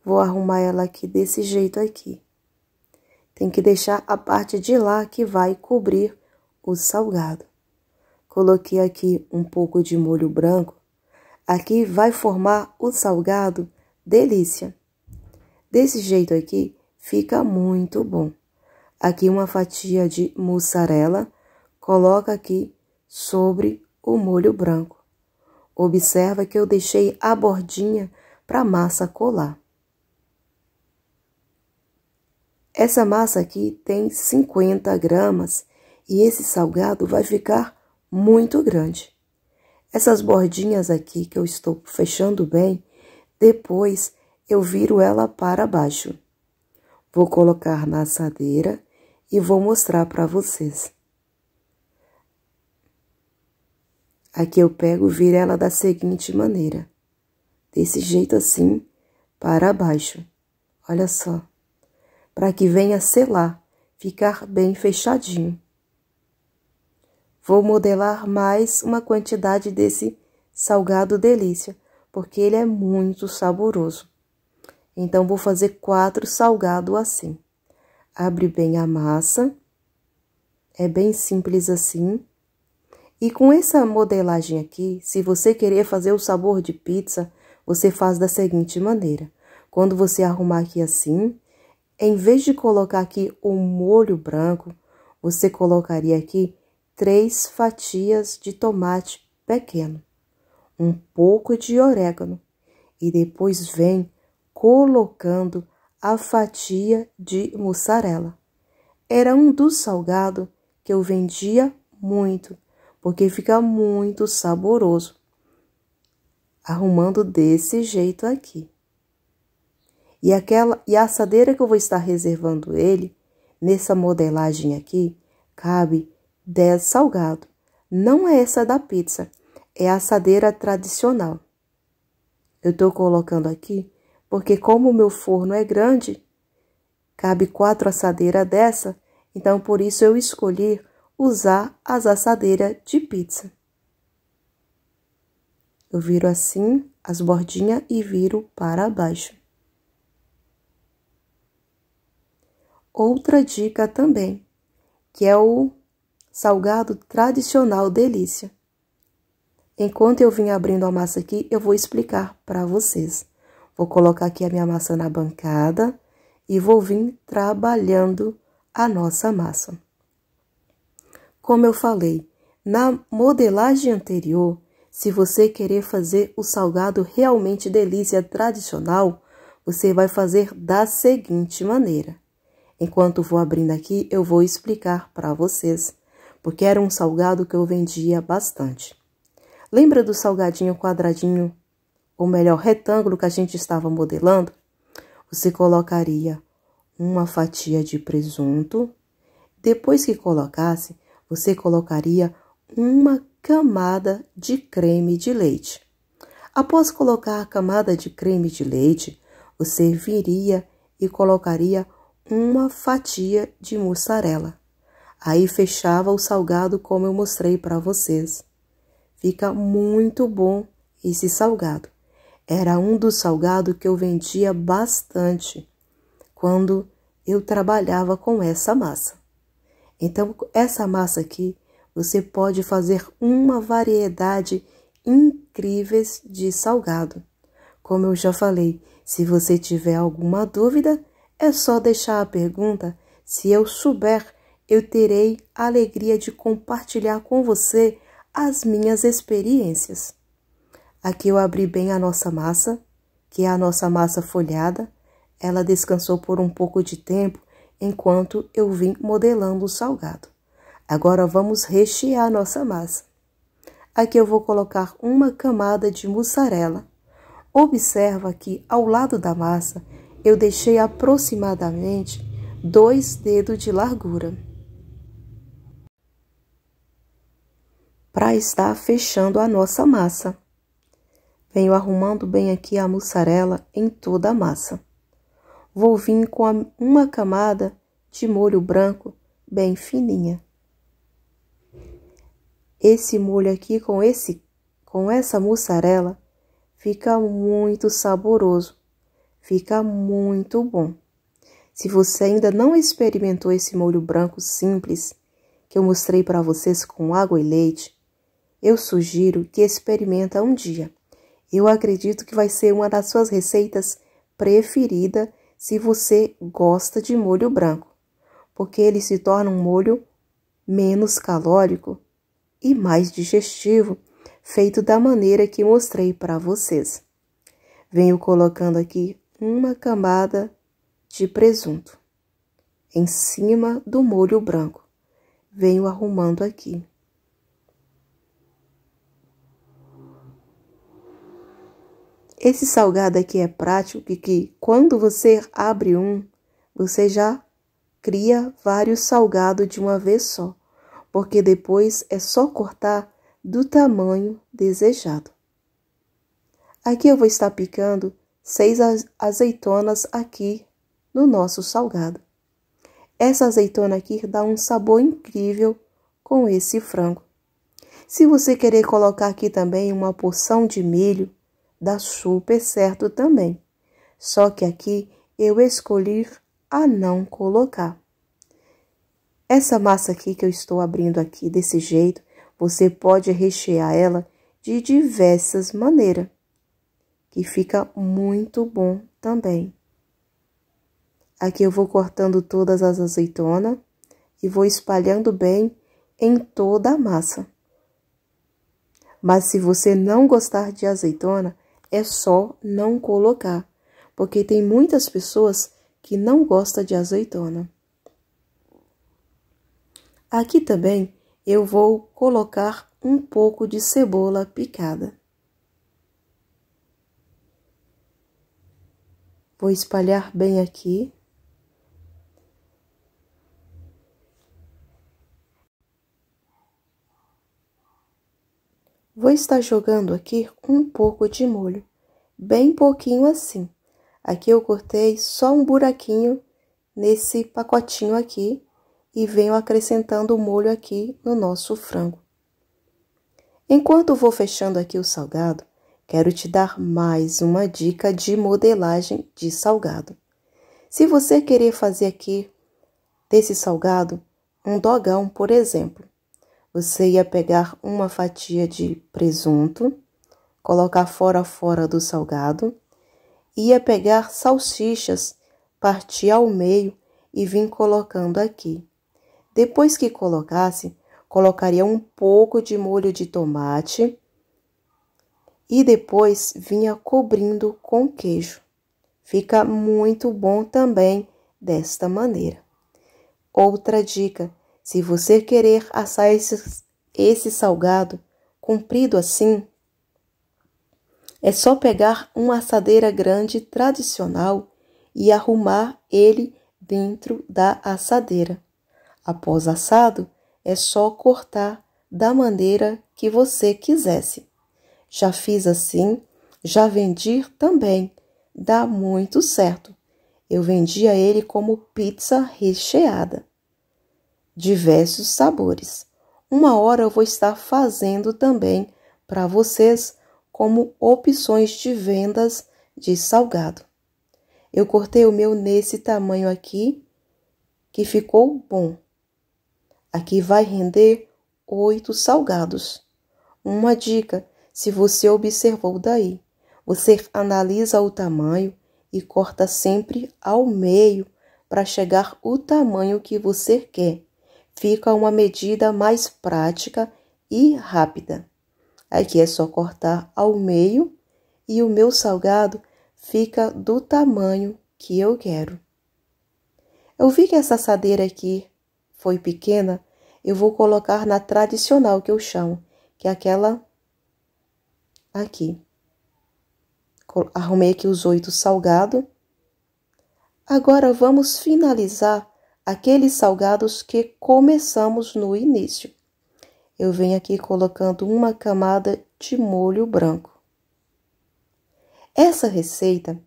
Vou arrumar ela aqui desse jeito aqui. Tem que deixar a parte de lá que vai cobrir o salgado. Coloquei aqui um pouco de molho branco. Aqui vai formar o salgado delícia. Desse jeito aqui fica muito bom. Aqui uma fatia de mussarela, coloca aqui sobre o molho branco. Observa que eu deixei a bordinha para a massa colar. Essa massa aqui tem 50 gramas e esse salgado vai ficar muito grande. Essas bordinhas aqui que eu estou fechando bem, depois eu viro ela para baixo. Vou colocar na assadeira e vou mostrar para vocês. A que eu pego vira ela da seguinte maneira. Desse jeito assim, para baixo. Olha só. Para que venha selar, ficar bem fechadinho. Vou modelar mais uma quantidade desse salgado delícia, porque ele é muito saboroso. Então, vou fazer quatro salgado assim. Abre bem a massa. É bem simples assim. E com essa modelagem aqui, se você querer fazer o sabor de pizza, você faz da seguinte maneira. Quando você arrumar aqui assim, em vez de colocar aqui o molho branco, você colocaria aqui três fatias de tomate pequeno, um pouco de orégano e depois vem colocando a fatia de mussarela. Era um dos salgados que eu vendia muito porque fica muito saboroso. Arrumando desse jeito aqui. E aquela e a assadeira que eu vou estar reservando ele, nessa modelagem aqui, cabe 10 salgado. Não é essa da pizza, é a assadeira tradicional. Eu estou colocando aqui porque como o meu forno é grande, cabe quatro assadeiras dessa, então por isso eu escolhi usar as assadeiras de pizza. Eu viro assim as bordinhas e viro para baixo. Outra dica também, que é o salgado tradicional delícia. Enquanto eu vim abrindo a massa aqui, eu vou explicar para vocês. Vou colocar aqui a minha massa na bancada e vou vir trabalhando a nossa massa. Como eu falei, na modelagem anterior, se você querer fazer o salgado realmente delícia tradicional, você vai fazer da seguinte maneira. Enquanto vou abrindo aqui, eu vou explicar para vocês, porque era um salgado que eu vendia bastante. Lembra do salgadinho quadradinho, ou melhor, retângulo que a gente estava modelando? Você colocaria uma fatia de presunto. Depois que colocasse, você colocaria uma camada de creme de leite. Após colocar a camada de creme de leite, você viria e colocaria uma fatia de mussarela. Aí fechava o salgado como eu mostrei para vocês. Fica muito bom esse salgado. Era um dos salgados que eu vendia bastante quando eu trabalhava com essa massa. Então, essa massa aqui, você pode fazer uma variedade incríveis de salgado. Como eu já falei, se você tiver alguma dúvida, é só deixar a pergunta. Se eu souber, eu terei a alegria de compartilhar com você as minhas experiências. Aqui eu abri bem a nossa massa, que é a nossa massa folhada. Ela descansou por um pouco de tempo enquanto eu vim modelando o salgado. Agora vamos rechear nossa massa. Aqui eu vou colocar uma camada de mussarela. Observa que ao lado da massa eu deixei aproximadamente dois dedos de largura. Para estar fechando a nossa massa. Venho arrumando bem aqui a mussarela em toda a massa vou vir com uma camada de molho branco bem fininha. Esse molho aqui com esse com essa mussarela fica muito saboroso. Fica muito bom. Se você ainda não experimentou esse molho branco simples que eu mostrei para vocês com água e leite, eu sugiro que experimenta um dia. Eu acredito que vai ser uma das suas receitas preferida se você gosta de molho branco, porque ele se torna um molho menos calórico e mais digestivo, feito da maneira que mostrei para vocês. Venho colocando aqui uma camada de presunto em cima do molho branco. Venho arrumando aqui. Esse salgado aqui é prático que, que quando você abre um, você já cria vários salgados de uma vez só, porque depois é só cortar do tamanho desejado. Aqui eu vou estar picando seis azeitonas aqui no nosso salgado. Essa azeitona aqui dá um sabor incrível com esse frango. Se você querer colocar aqui também uma porção de milho, dá super certo também. Só que aqui eu escolhi a não colocar. Essa massa aqui que eu estou abrindo aqui desse jeito, você pode rechear ela de diversas maneiras, que fica muito bom também. Aqui eu vou cortando todas as azeitonas e vou espalhando bem em toda a massa. Mas se você não gostar de azeitona, é só não colocar, porque tem muitas pessoas que não gostam de azeitona. Aqui também eu vou colocar um pouco de cebola picada. Vou espalhar bem aqui. Vou estar jogando aqui um pouco de molho, bem pouquinho assim. Aqui eu cortei só um buraquinho nesse pacotinho aqui e venho acrescentando o molho aqui no nosso frango. Enquanto vou fechando aqui o salgado, quero te dar mais uma dica de modelagem de salgado. Se você querer fazer aqui desse salgado um dogão, por exemplo, você ia pegar uma fatia de presunto, colocar fora fora do salgado, ia pegar salsichas, partir ao meio e vir colocando aqui. Depois que colocasse, colocaria um pouco de molho de tomate e depois vinha cobrindo com queijo. Fica muito bom também desta maneira. Outra dica: se você querer assar esse, esse salgado comprido assim, é só pegar uma assadeira grande tradicional e arrumar ele dentro da assadeira. Após assado, é só cortar da maneira que você quisesse. Já fiz assim, já vendi também. Dá muito certo. Eu vendia ele como pizza recheada diversos sabores. Uma hora eu vou estar fazendo também para vocês como opções de vendas de salgado. Eu cortei o meu nesse tamanho aqui, que ficou bom. Aqui vai render oito salgados. Uma dica, se você observou daí, você analisa o tamanho e corta sempre ao meio para chegar o tamanho que você quer fica uma medida mais prática e rápida. Aqui é só cortar ao meio e o meu salgado fica do tamanho que eu quero. Eu vi que essa assadeira aqui foi pequena, eu vou colocar na tradicional que eu chamo, que é aquela aqui. Arrumei aqui os oito salgado. Agora vamos finalizar aqueles salgados que começamos no início. Eu venho aqui colocando uma camada de molho branco. Essa receita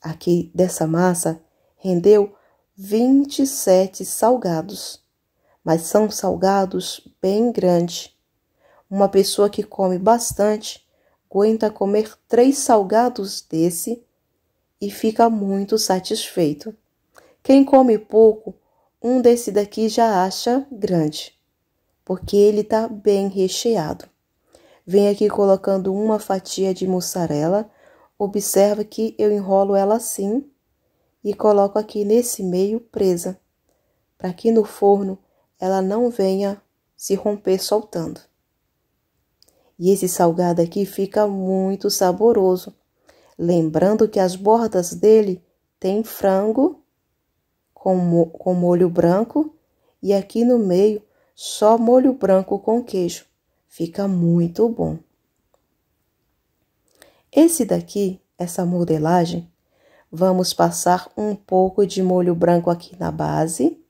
aqui dessa massa rendeu 27 salgados, mas são salgados bem grandes. Uma pessoa que come bastante aguenta comer três salgados desse e fica muito satisfeito. Quem come pouco um desse daqui já acha grande, porque ele está bem recheado. Vem aqui colocando uma fatia de mussarela, observa que eu enrolo ela assim e coloco aqui nesse meio presa, para que no forno ela não venha se romper soltando. E esse salgado aqui fica muito saboroso, lembrando que as bordas dele têm frango com, com molho branco e aqui no meio só molho branco com queijo. Fica muito bom. Esse daqui, essa modelagem, vamos passar um pouco de molho branco aqui na base.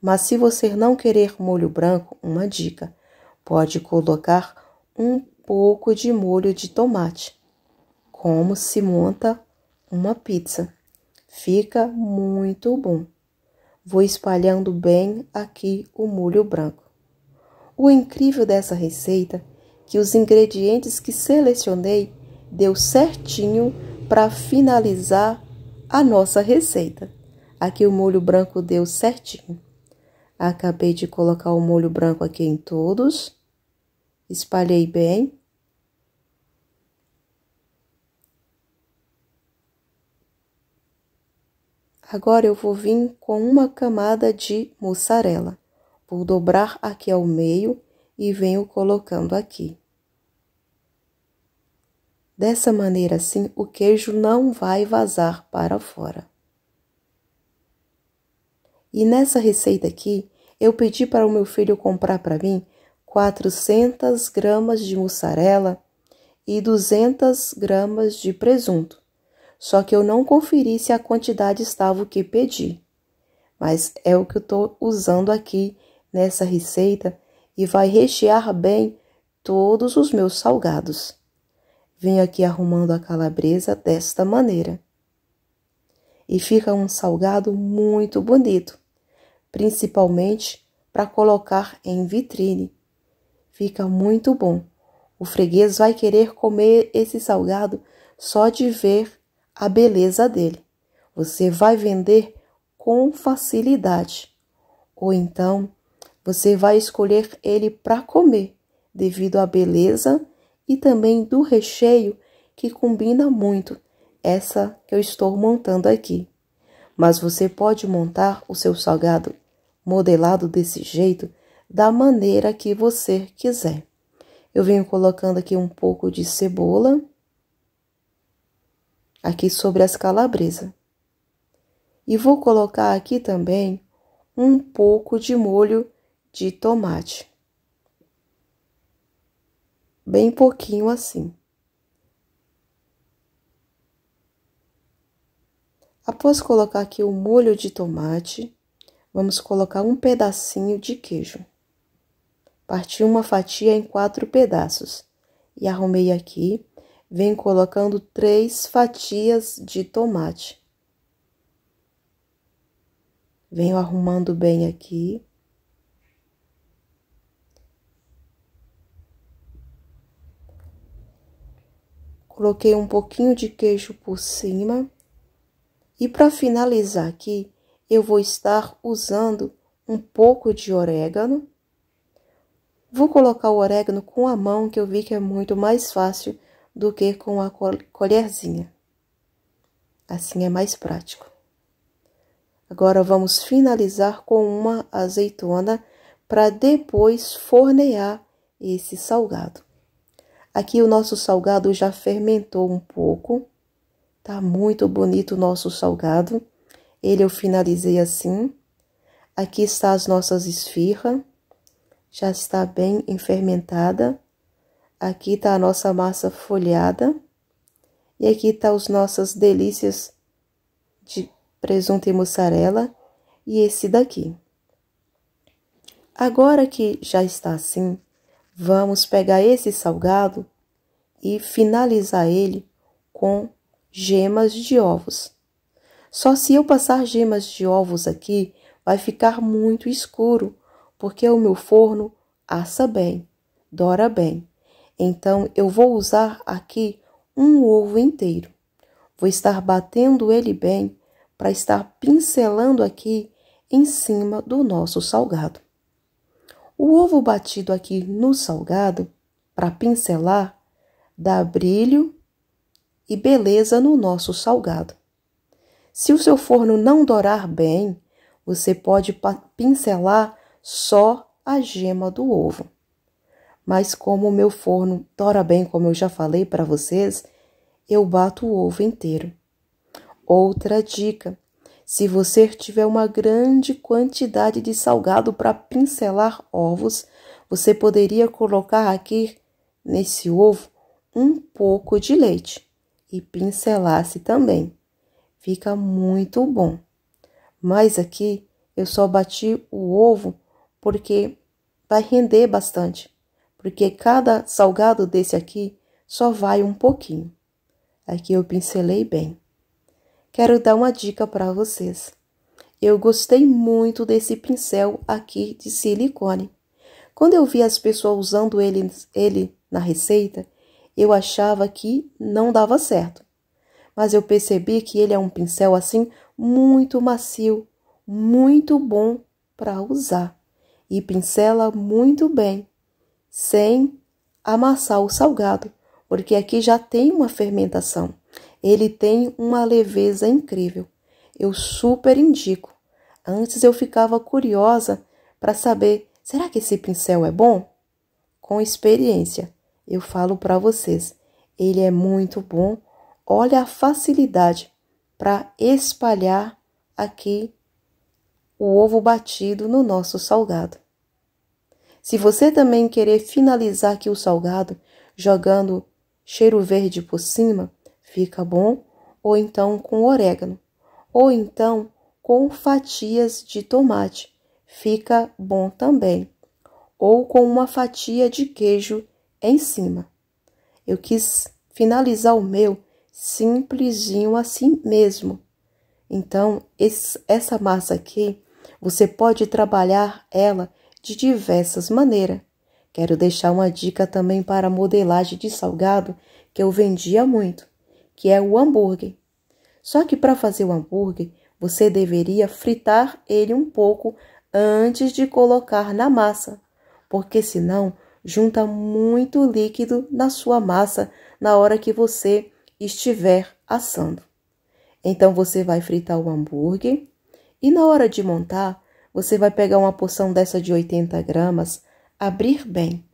Mas se você não querer molho branco, uma dica, pode colocar um pouco de molho de tomate, como se monta uma pizza. Fica muito bom. Vou espalhando bem aqui o molho branco. O incrível dessa receita que os ingredientes que selecionei deu certinho para finalizar a nossa receita. Aqui o molho branco deu certinho. Acabei de colocar o molho branco aqui em todos. Espalhei bem Agora eu vou vir com uma camada de mussarela. Vou dobrar aqui ao meio e venho colocando aqui. Dessa maneira assim, o queijo não vai vazar para fora. E nessa receita aqui, eu pedi para o meu filho comprar para mim 400 gramas de mussarela e 200 gramas de presunto só que eu não conferi se a quantidade estava o que pedi. Mas é o que eu estou usando aqui nessa receita e vai rechear bem todos os meus salgados. Vim aqui arrumando a calabresa desta maneira. E fica um salgado muito bonito, principalmente para colocar em vitrine. Fica muito bom. O freguês vai querer comer esse salgado só de ver a beleza dele. Você vai vender com facilidade. Ou então, você vai escolher ele para comer, devido à beleza e também do recheio que combina muito essa que eu estou montando aqui. Mas você pode montar o seu salgado modelado desse jeito, da maneira que você quiser. Eu venho colocando aqui um pouco de cebola aqui sobre as calabresas. E vou colocar aqui também um pouco de molho de tomate. Bem pouquinho assim. Após colocar aqui o molho de tomate, vamos colocar um pedacinho de queijo. Parti uma fatia em quatro pedaços e arrumei aqui vem colocando três fatias de tomate. Venho arrumando bem aqui. Coloquei um pouquinho de queijo por cima. E para finalizar aqui, eu vou estar usando um pouco de orégano. Vou colocar o orégano com a mão, que eu vi que é muito mais fácil do que com a colherzinha. Assim é mais prático. Agora vamos finalizar com uma azeitona para depois fornear esse salgado. Aqui o nosso salgado já fermentou um pouco. Tá muito bonito o nosso salgado. Ele eu finalizei assim. Aqui está as nossas esfirras. Já está bem fermentada. Aqui está a nossa massa folhada. E aqui está as nossas delícias de presunto e mussarela. E esse daqui. Agora que já está assim, vamos pegar esse salgado e finalizar ele com gemas de ovos. Só se eu passar gemas de ovos aqui, vai ficar muito escuro, porque o meu forno assa bem, dora bem. Então eu vou usar aqui um ovo inteiro. Vou estar batendo ele bem para estar pincelando aqui em cima do nosso salgado. O ovo batido aqui no salgado, para pincelar, dá brilho e beleza no nosso salgado. Se o seu forno não dourar bem, você pode pincelar só a gema do ovo mas como o meu forno tora bem, como eu já falei para vocês, eu bato o ovo inteiro. Outra dica: se você tiver uma grande quantidade de salgado para pincelar ovos, você poderia colocar aqui nesse ovo um pouco de leite e pincelasse também. Fica muito bom. Mas aqui eu só bati o ovo porque vai render bastante porque cada salgado desse aqui só vai um pouquinho. Aqui eu pincelei bem. Quero dar uma dica para vocês. Eu gostei muito desse pincel aqui de silicone. Quando eu vi as pessoas usando ele, ele na receita, eu achava que não dava certo. Mas eu percebi que ele é um pincel assim muito macio, muito bom para usar e pincela muito bem sem amassar o salgado, porque aqui já tem uma fermentação. Ele tem uma leveza incrível. Eu super indico. Antes eu ficava curiosa para saber, será que esse pincel é bom? Com experiência, eu falo para vocês, ele é muito bom. Olha a facilidade para espalhar aqui o ovo batido no nosso salgado. Se você também querer finalizar aqui o salgado jogando cheiro verde por cima, fica bom, ou então com orégano, ou então com fatias de tomate, fica bom também, ou com uma fatia de queijo em cima. Eu quis finalizar o meu simplesinho assim mesmo. Então, esse, essa massa aqui, você pode trabalhar ela de diversas maneiras. Quero deixar uma dica também para a modelagem de salgado que eu vendia muito, que é o hambúrguer. Só que para fazer o hambúrguer, você deveria fritar ele um pouco antes de colocar na massa, porque senão junta muito líquido na sua massa na hora que você estiver assando. Então você vai fritar o hambúrguer e na hora de montar, você vai pegar uma porção dessa de 80 gramas, abrir bem.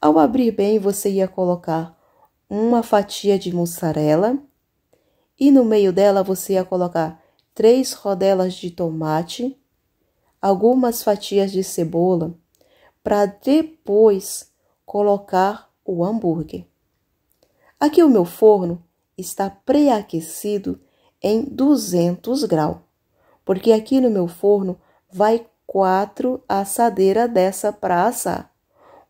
Ao abrir bem, você ia colocar uma fatia de mussarela e no meio dela você ia colocar três rodelas de tomate, algumas fatias de cebola, para depois colocar o hambúrguer. Aqui o meu forno está pré-aquecido em 200 graus, porque aqui no meu forno vai quatro assadeira dessa para assar,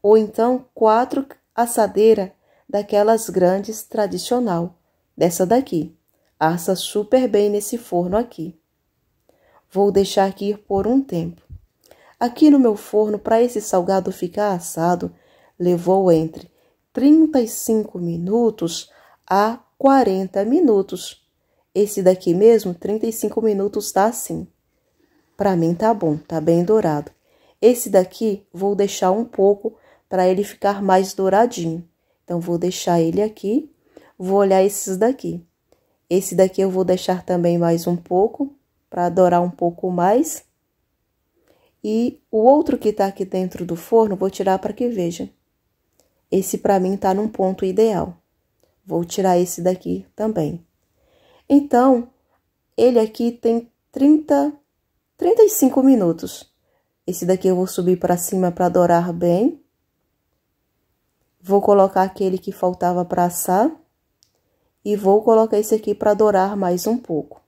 ou então quatro assadeira daquelas grandes tradicional, dessa daqui. Assa super bem nesse forno aqui. Vou deixar aqui por um tempo. Aqui no meu forno, para esse salgado ficar assado, levou entre 35 minutos a 40 minutos. Esse daqui mesmo, 35 minutos está assim. Para mim tá bom, tá bem dourado. Esse daqui vou deixar um pouco para ele ficar mais douradinho. Então, vou deixar ele aqui, vou olhar esses daqui. Esse daqui eu vou deixar também mais um pouco, para dourar um pouco mais. E o outro que tá aqui dentro do forno, vou tirar para que veja. Esse para mim tá num ponto ideal. Vou tirar esse daqui também. Então, ele aqui tem 30 35 minutos. Esse daqui eu vou subir para cima para dourar bem. Vou colocar aquele que faltava para assar. E vou colocar esse aqui para dourar mais um pouco.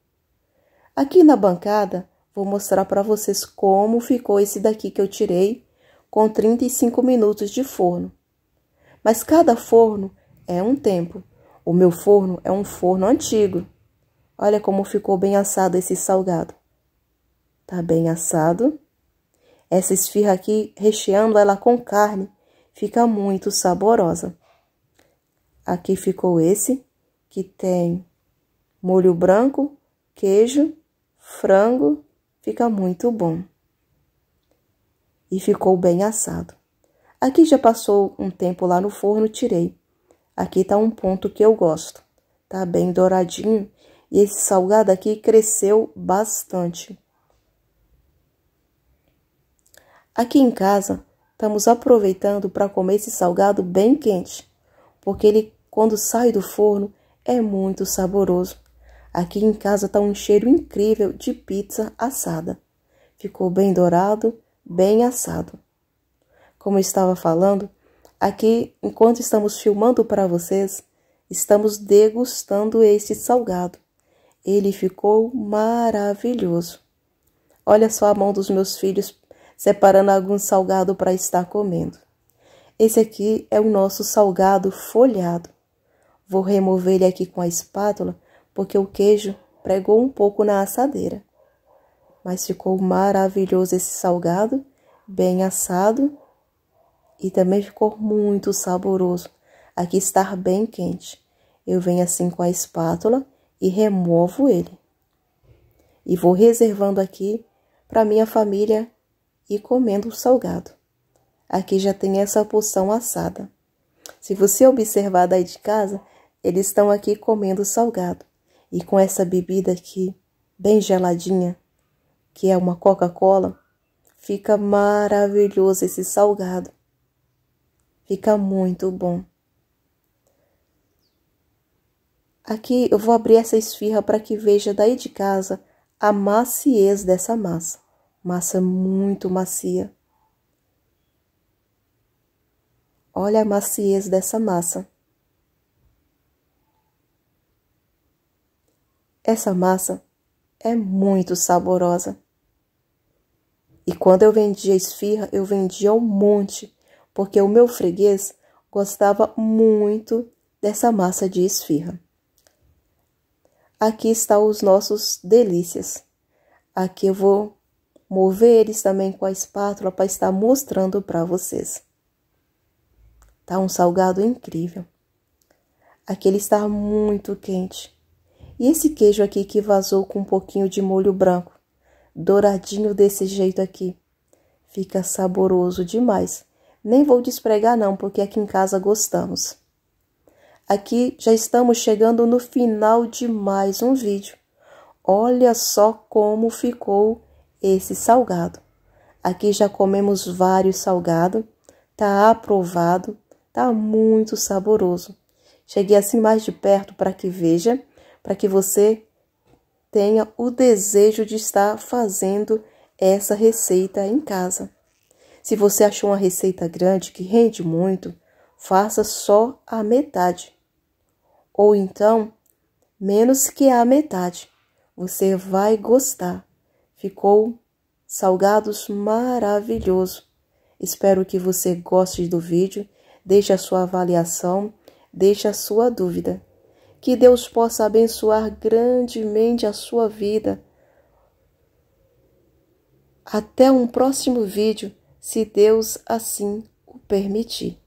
Aqui na bancada, vou mostrar para vocês como ficou esse daqui que eu tirei com 35 minutos de forno. Mas cada forno é um tempo. O meu forno é um forno antigo. Olha como ficou bem assado esse salgado. Tá bem assado. Essa esfirra aqui, recheando ela com carne, fica muito saborosa. Aqui ficou esse, que tem molho branco, queijo, frango, fica muito bom. E ficou bem assado. Aqui já passou um tempo lá no forno, tirei. Aqui tá um ponto que eu gosto. Tá bem douradinho e esse salgado aqui cresceu bastante. Aqui em casa, estamos aproveitando para comer esse salgado bem quente, porque ele, quando sai do forno, é muito saboroso. Aqui em casa está um cheiro incrível de pizza assada. Ficou bem dourado, bem assado. Como eu estava falando, aqui, enquanto estamos filmando para vocês, estamos degustando este salgado. Ele ficou maravilhoso. Olha só a mão dos meus filhos separando algum salgado para estar comendo. Esse aqui é o nosso salgado folhado. Vou remover ele aqui com a espátula, porque o queijo pregou um pouco na assadeira. Mas ficou maravilhoso esse salgado, bem assado e também ficou muito saboroso. Aqui está bem quente. Eu venho assim com a espátula e removo ele. E vou reservando aqui para minha família e comendo o salgado. Aqui já tem essa porção assada. Se você observar daí de casa, eles estão aqui comendo salgado. E com essa bebida aqui, bem geladinha, que é uma Coca-Cola, fica maravilhoso esse salgado. Fica muito bom. Aqui eu vou abrir essa esfirra para que veja daí de casa a maciez dessa massa massa muito macia. Olha a maciez dessa massa. Essa massa é muito saborosa. E quando eu vendia esfirra, eu vendia um monte, porque o meu freguês gostava muito dessa massa de esfirra. Aqui estão os nossos delícias. Aqui eu vou moveres também com a espátula para estar mostrando para vocês. Tá um salgado incrível. Aqui ele está muito quente. E esse queijo aqui que vazou com um pouquinho de molho branco, douradinho desse jeito aqui. Fica saboroso demais. Nem vou despregar não, porque aqui em casa gostamos. Aqui já estamos chegando no final de mais um vídeo. Olha só como ficou esse salgado. Aqui já comemos vários salgados, tá aprovado, tá muito saboroso. Cheguei assim mais de perto para que veja, para que você tenha o desejo de estar fazendo essa receita em casa. Se você achou uma receita grande que rende muito, faça só a metade. Ou então, menos que a metade. Você vai gostar. Ficou salgados maravilhoso. Espero que você goste do vídeo, deixe a sua avaliação, deixe a sua dúvida. Que Deus possa abençoar grandemente a sua vida. Até um próximo vídeo, se Deus assim o permitir.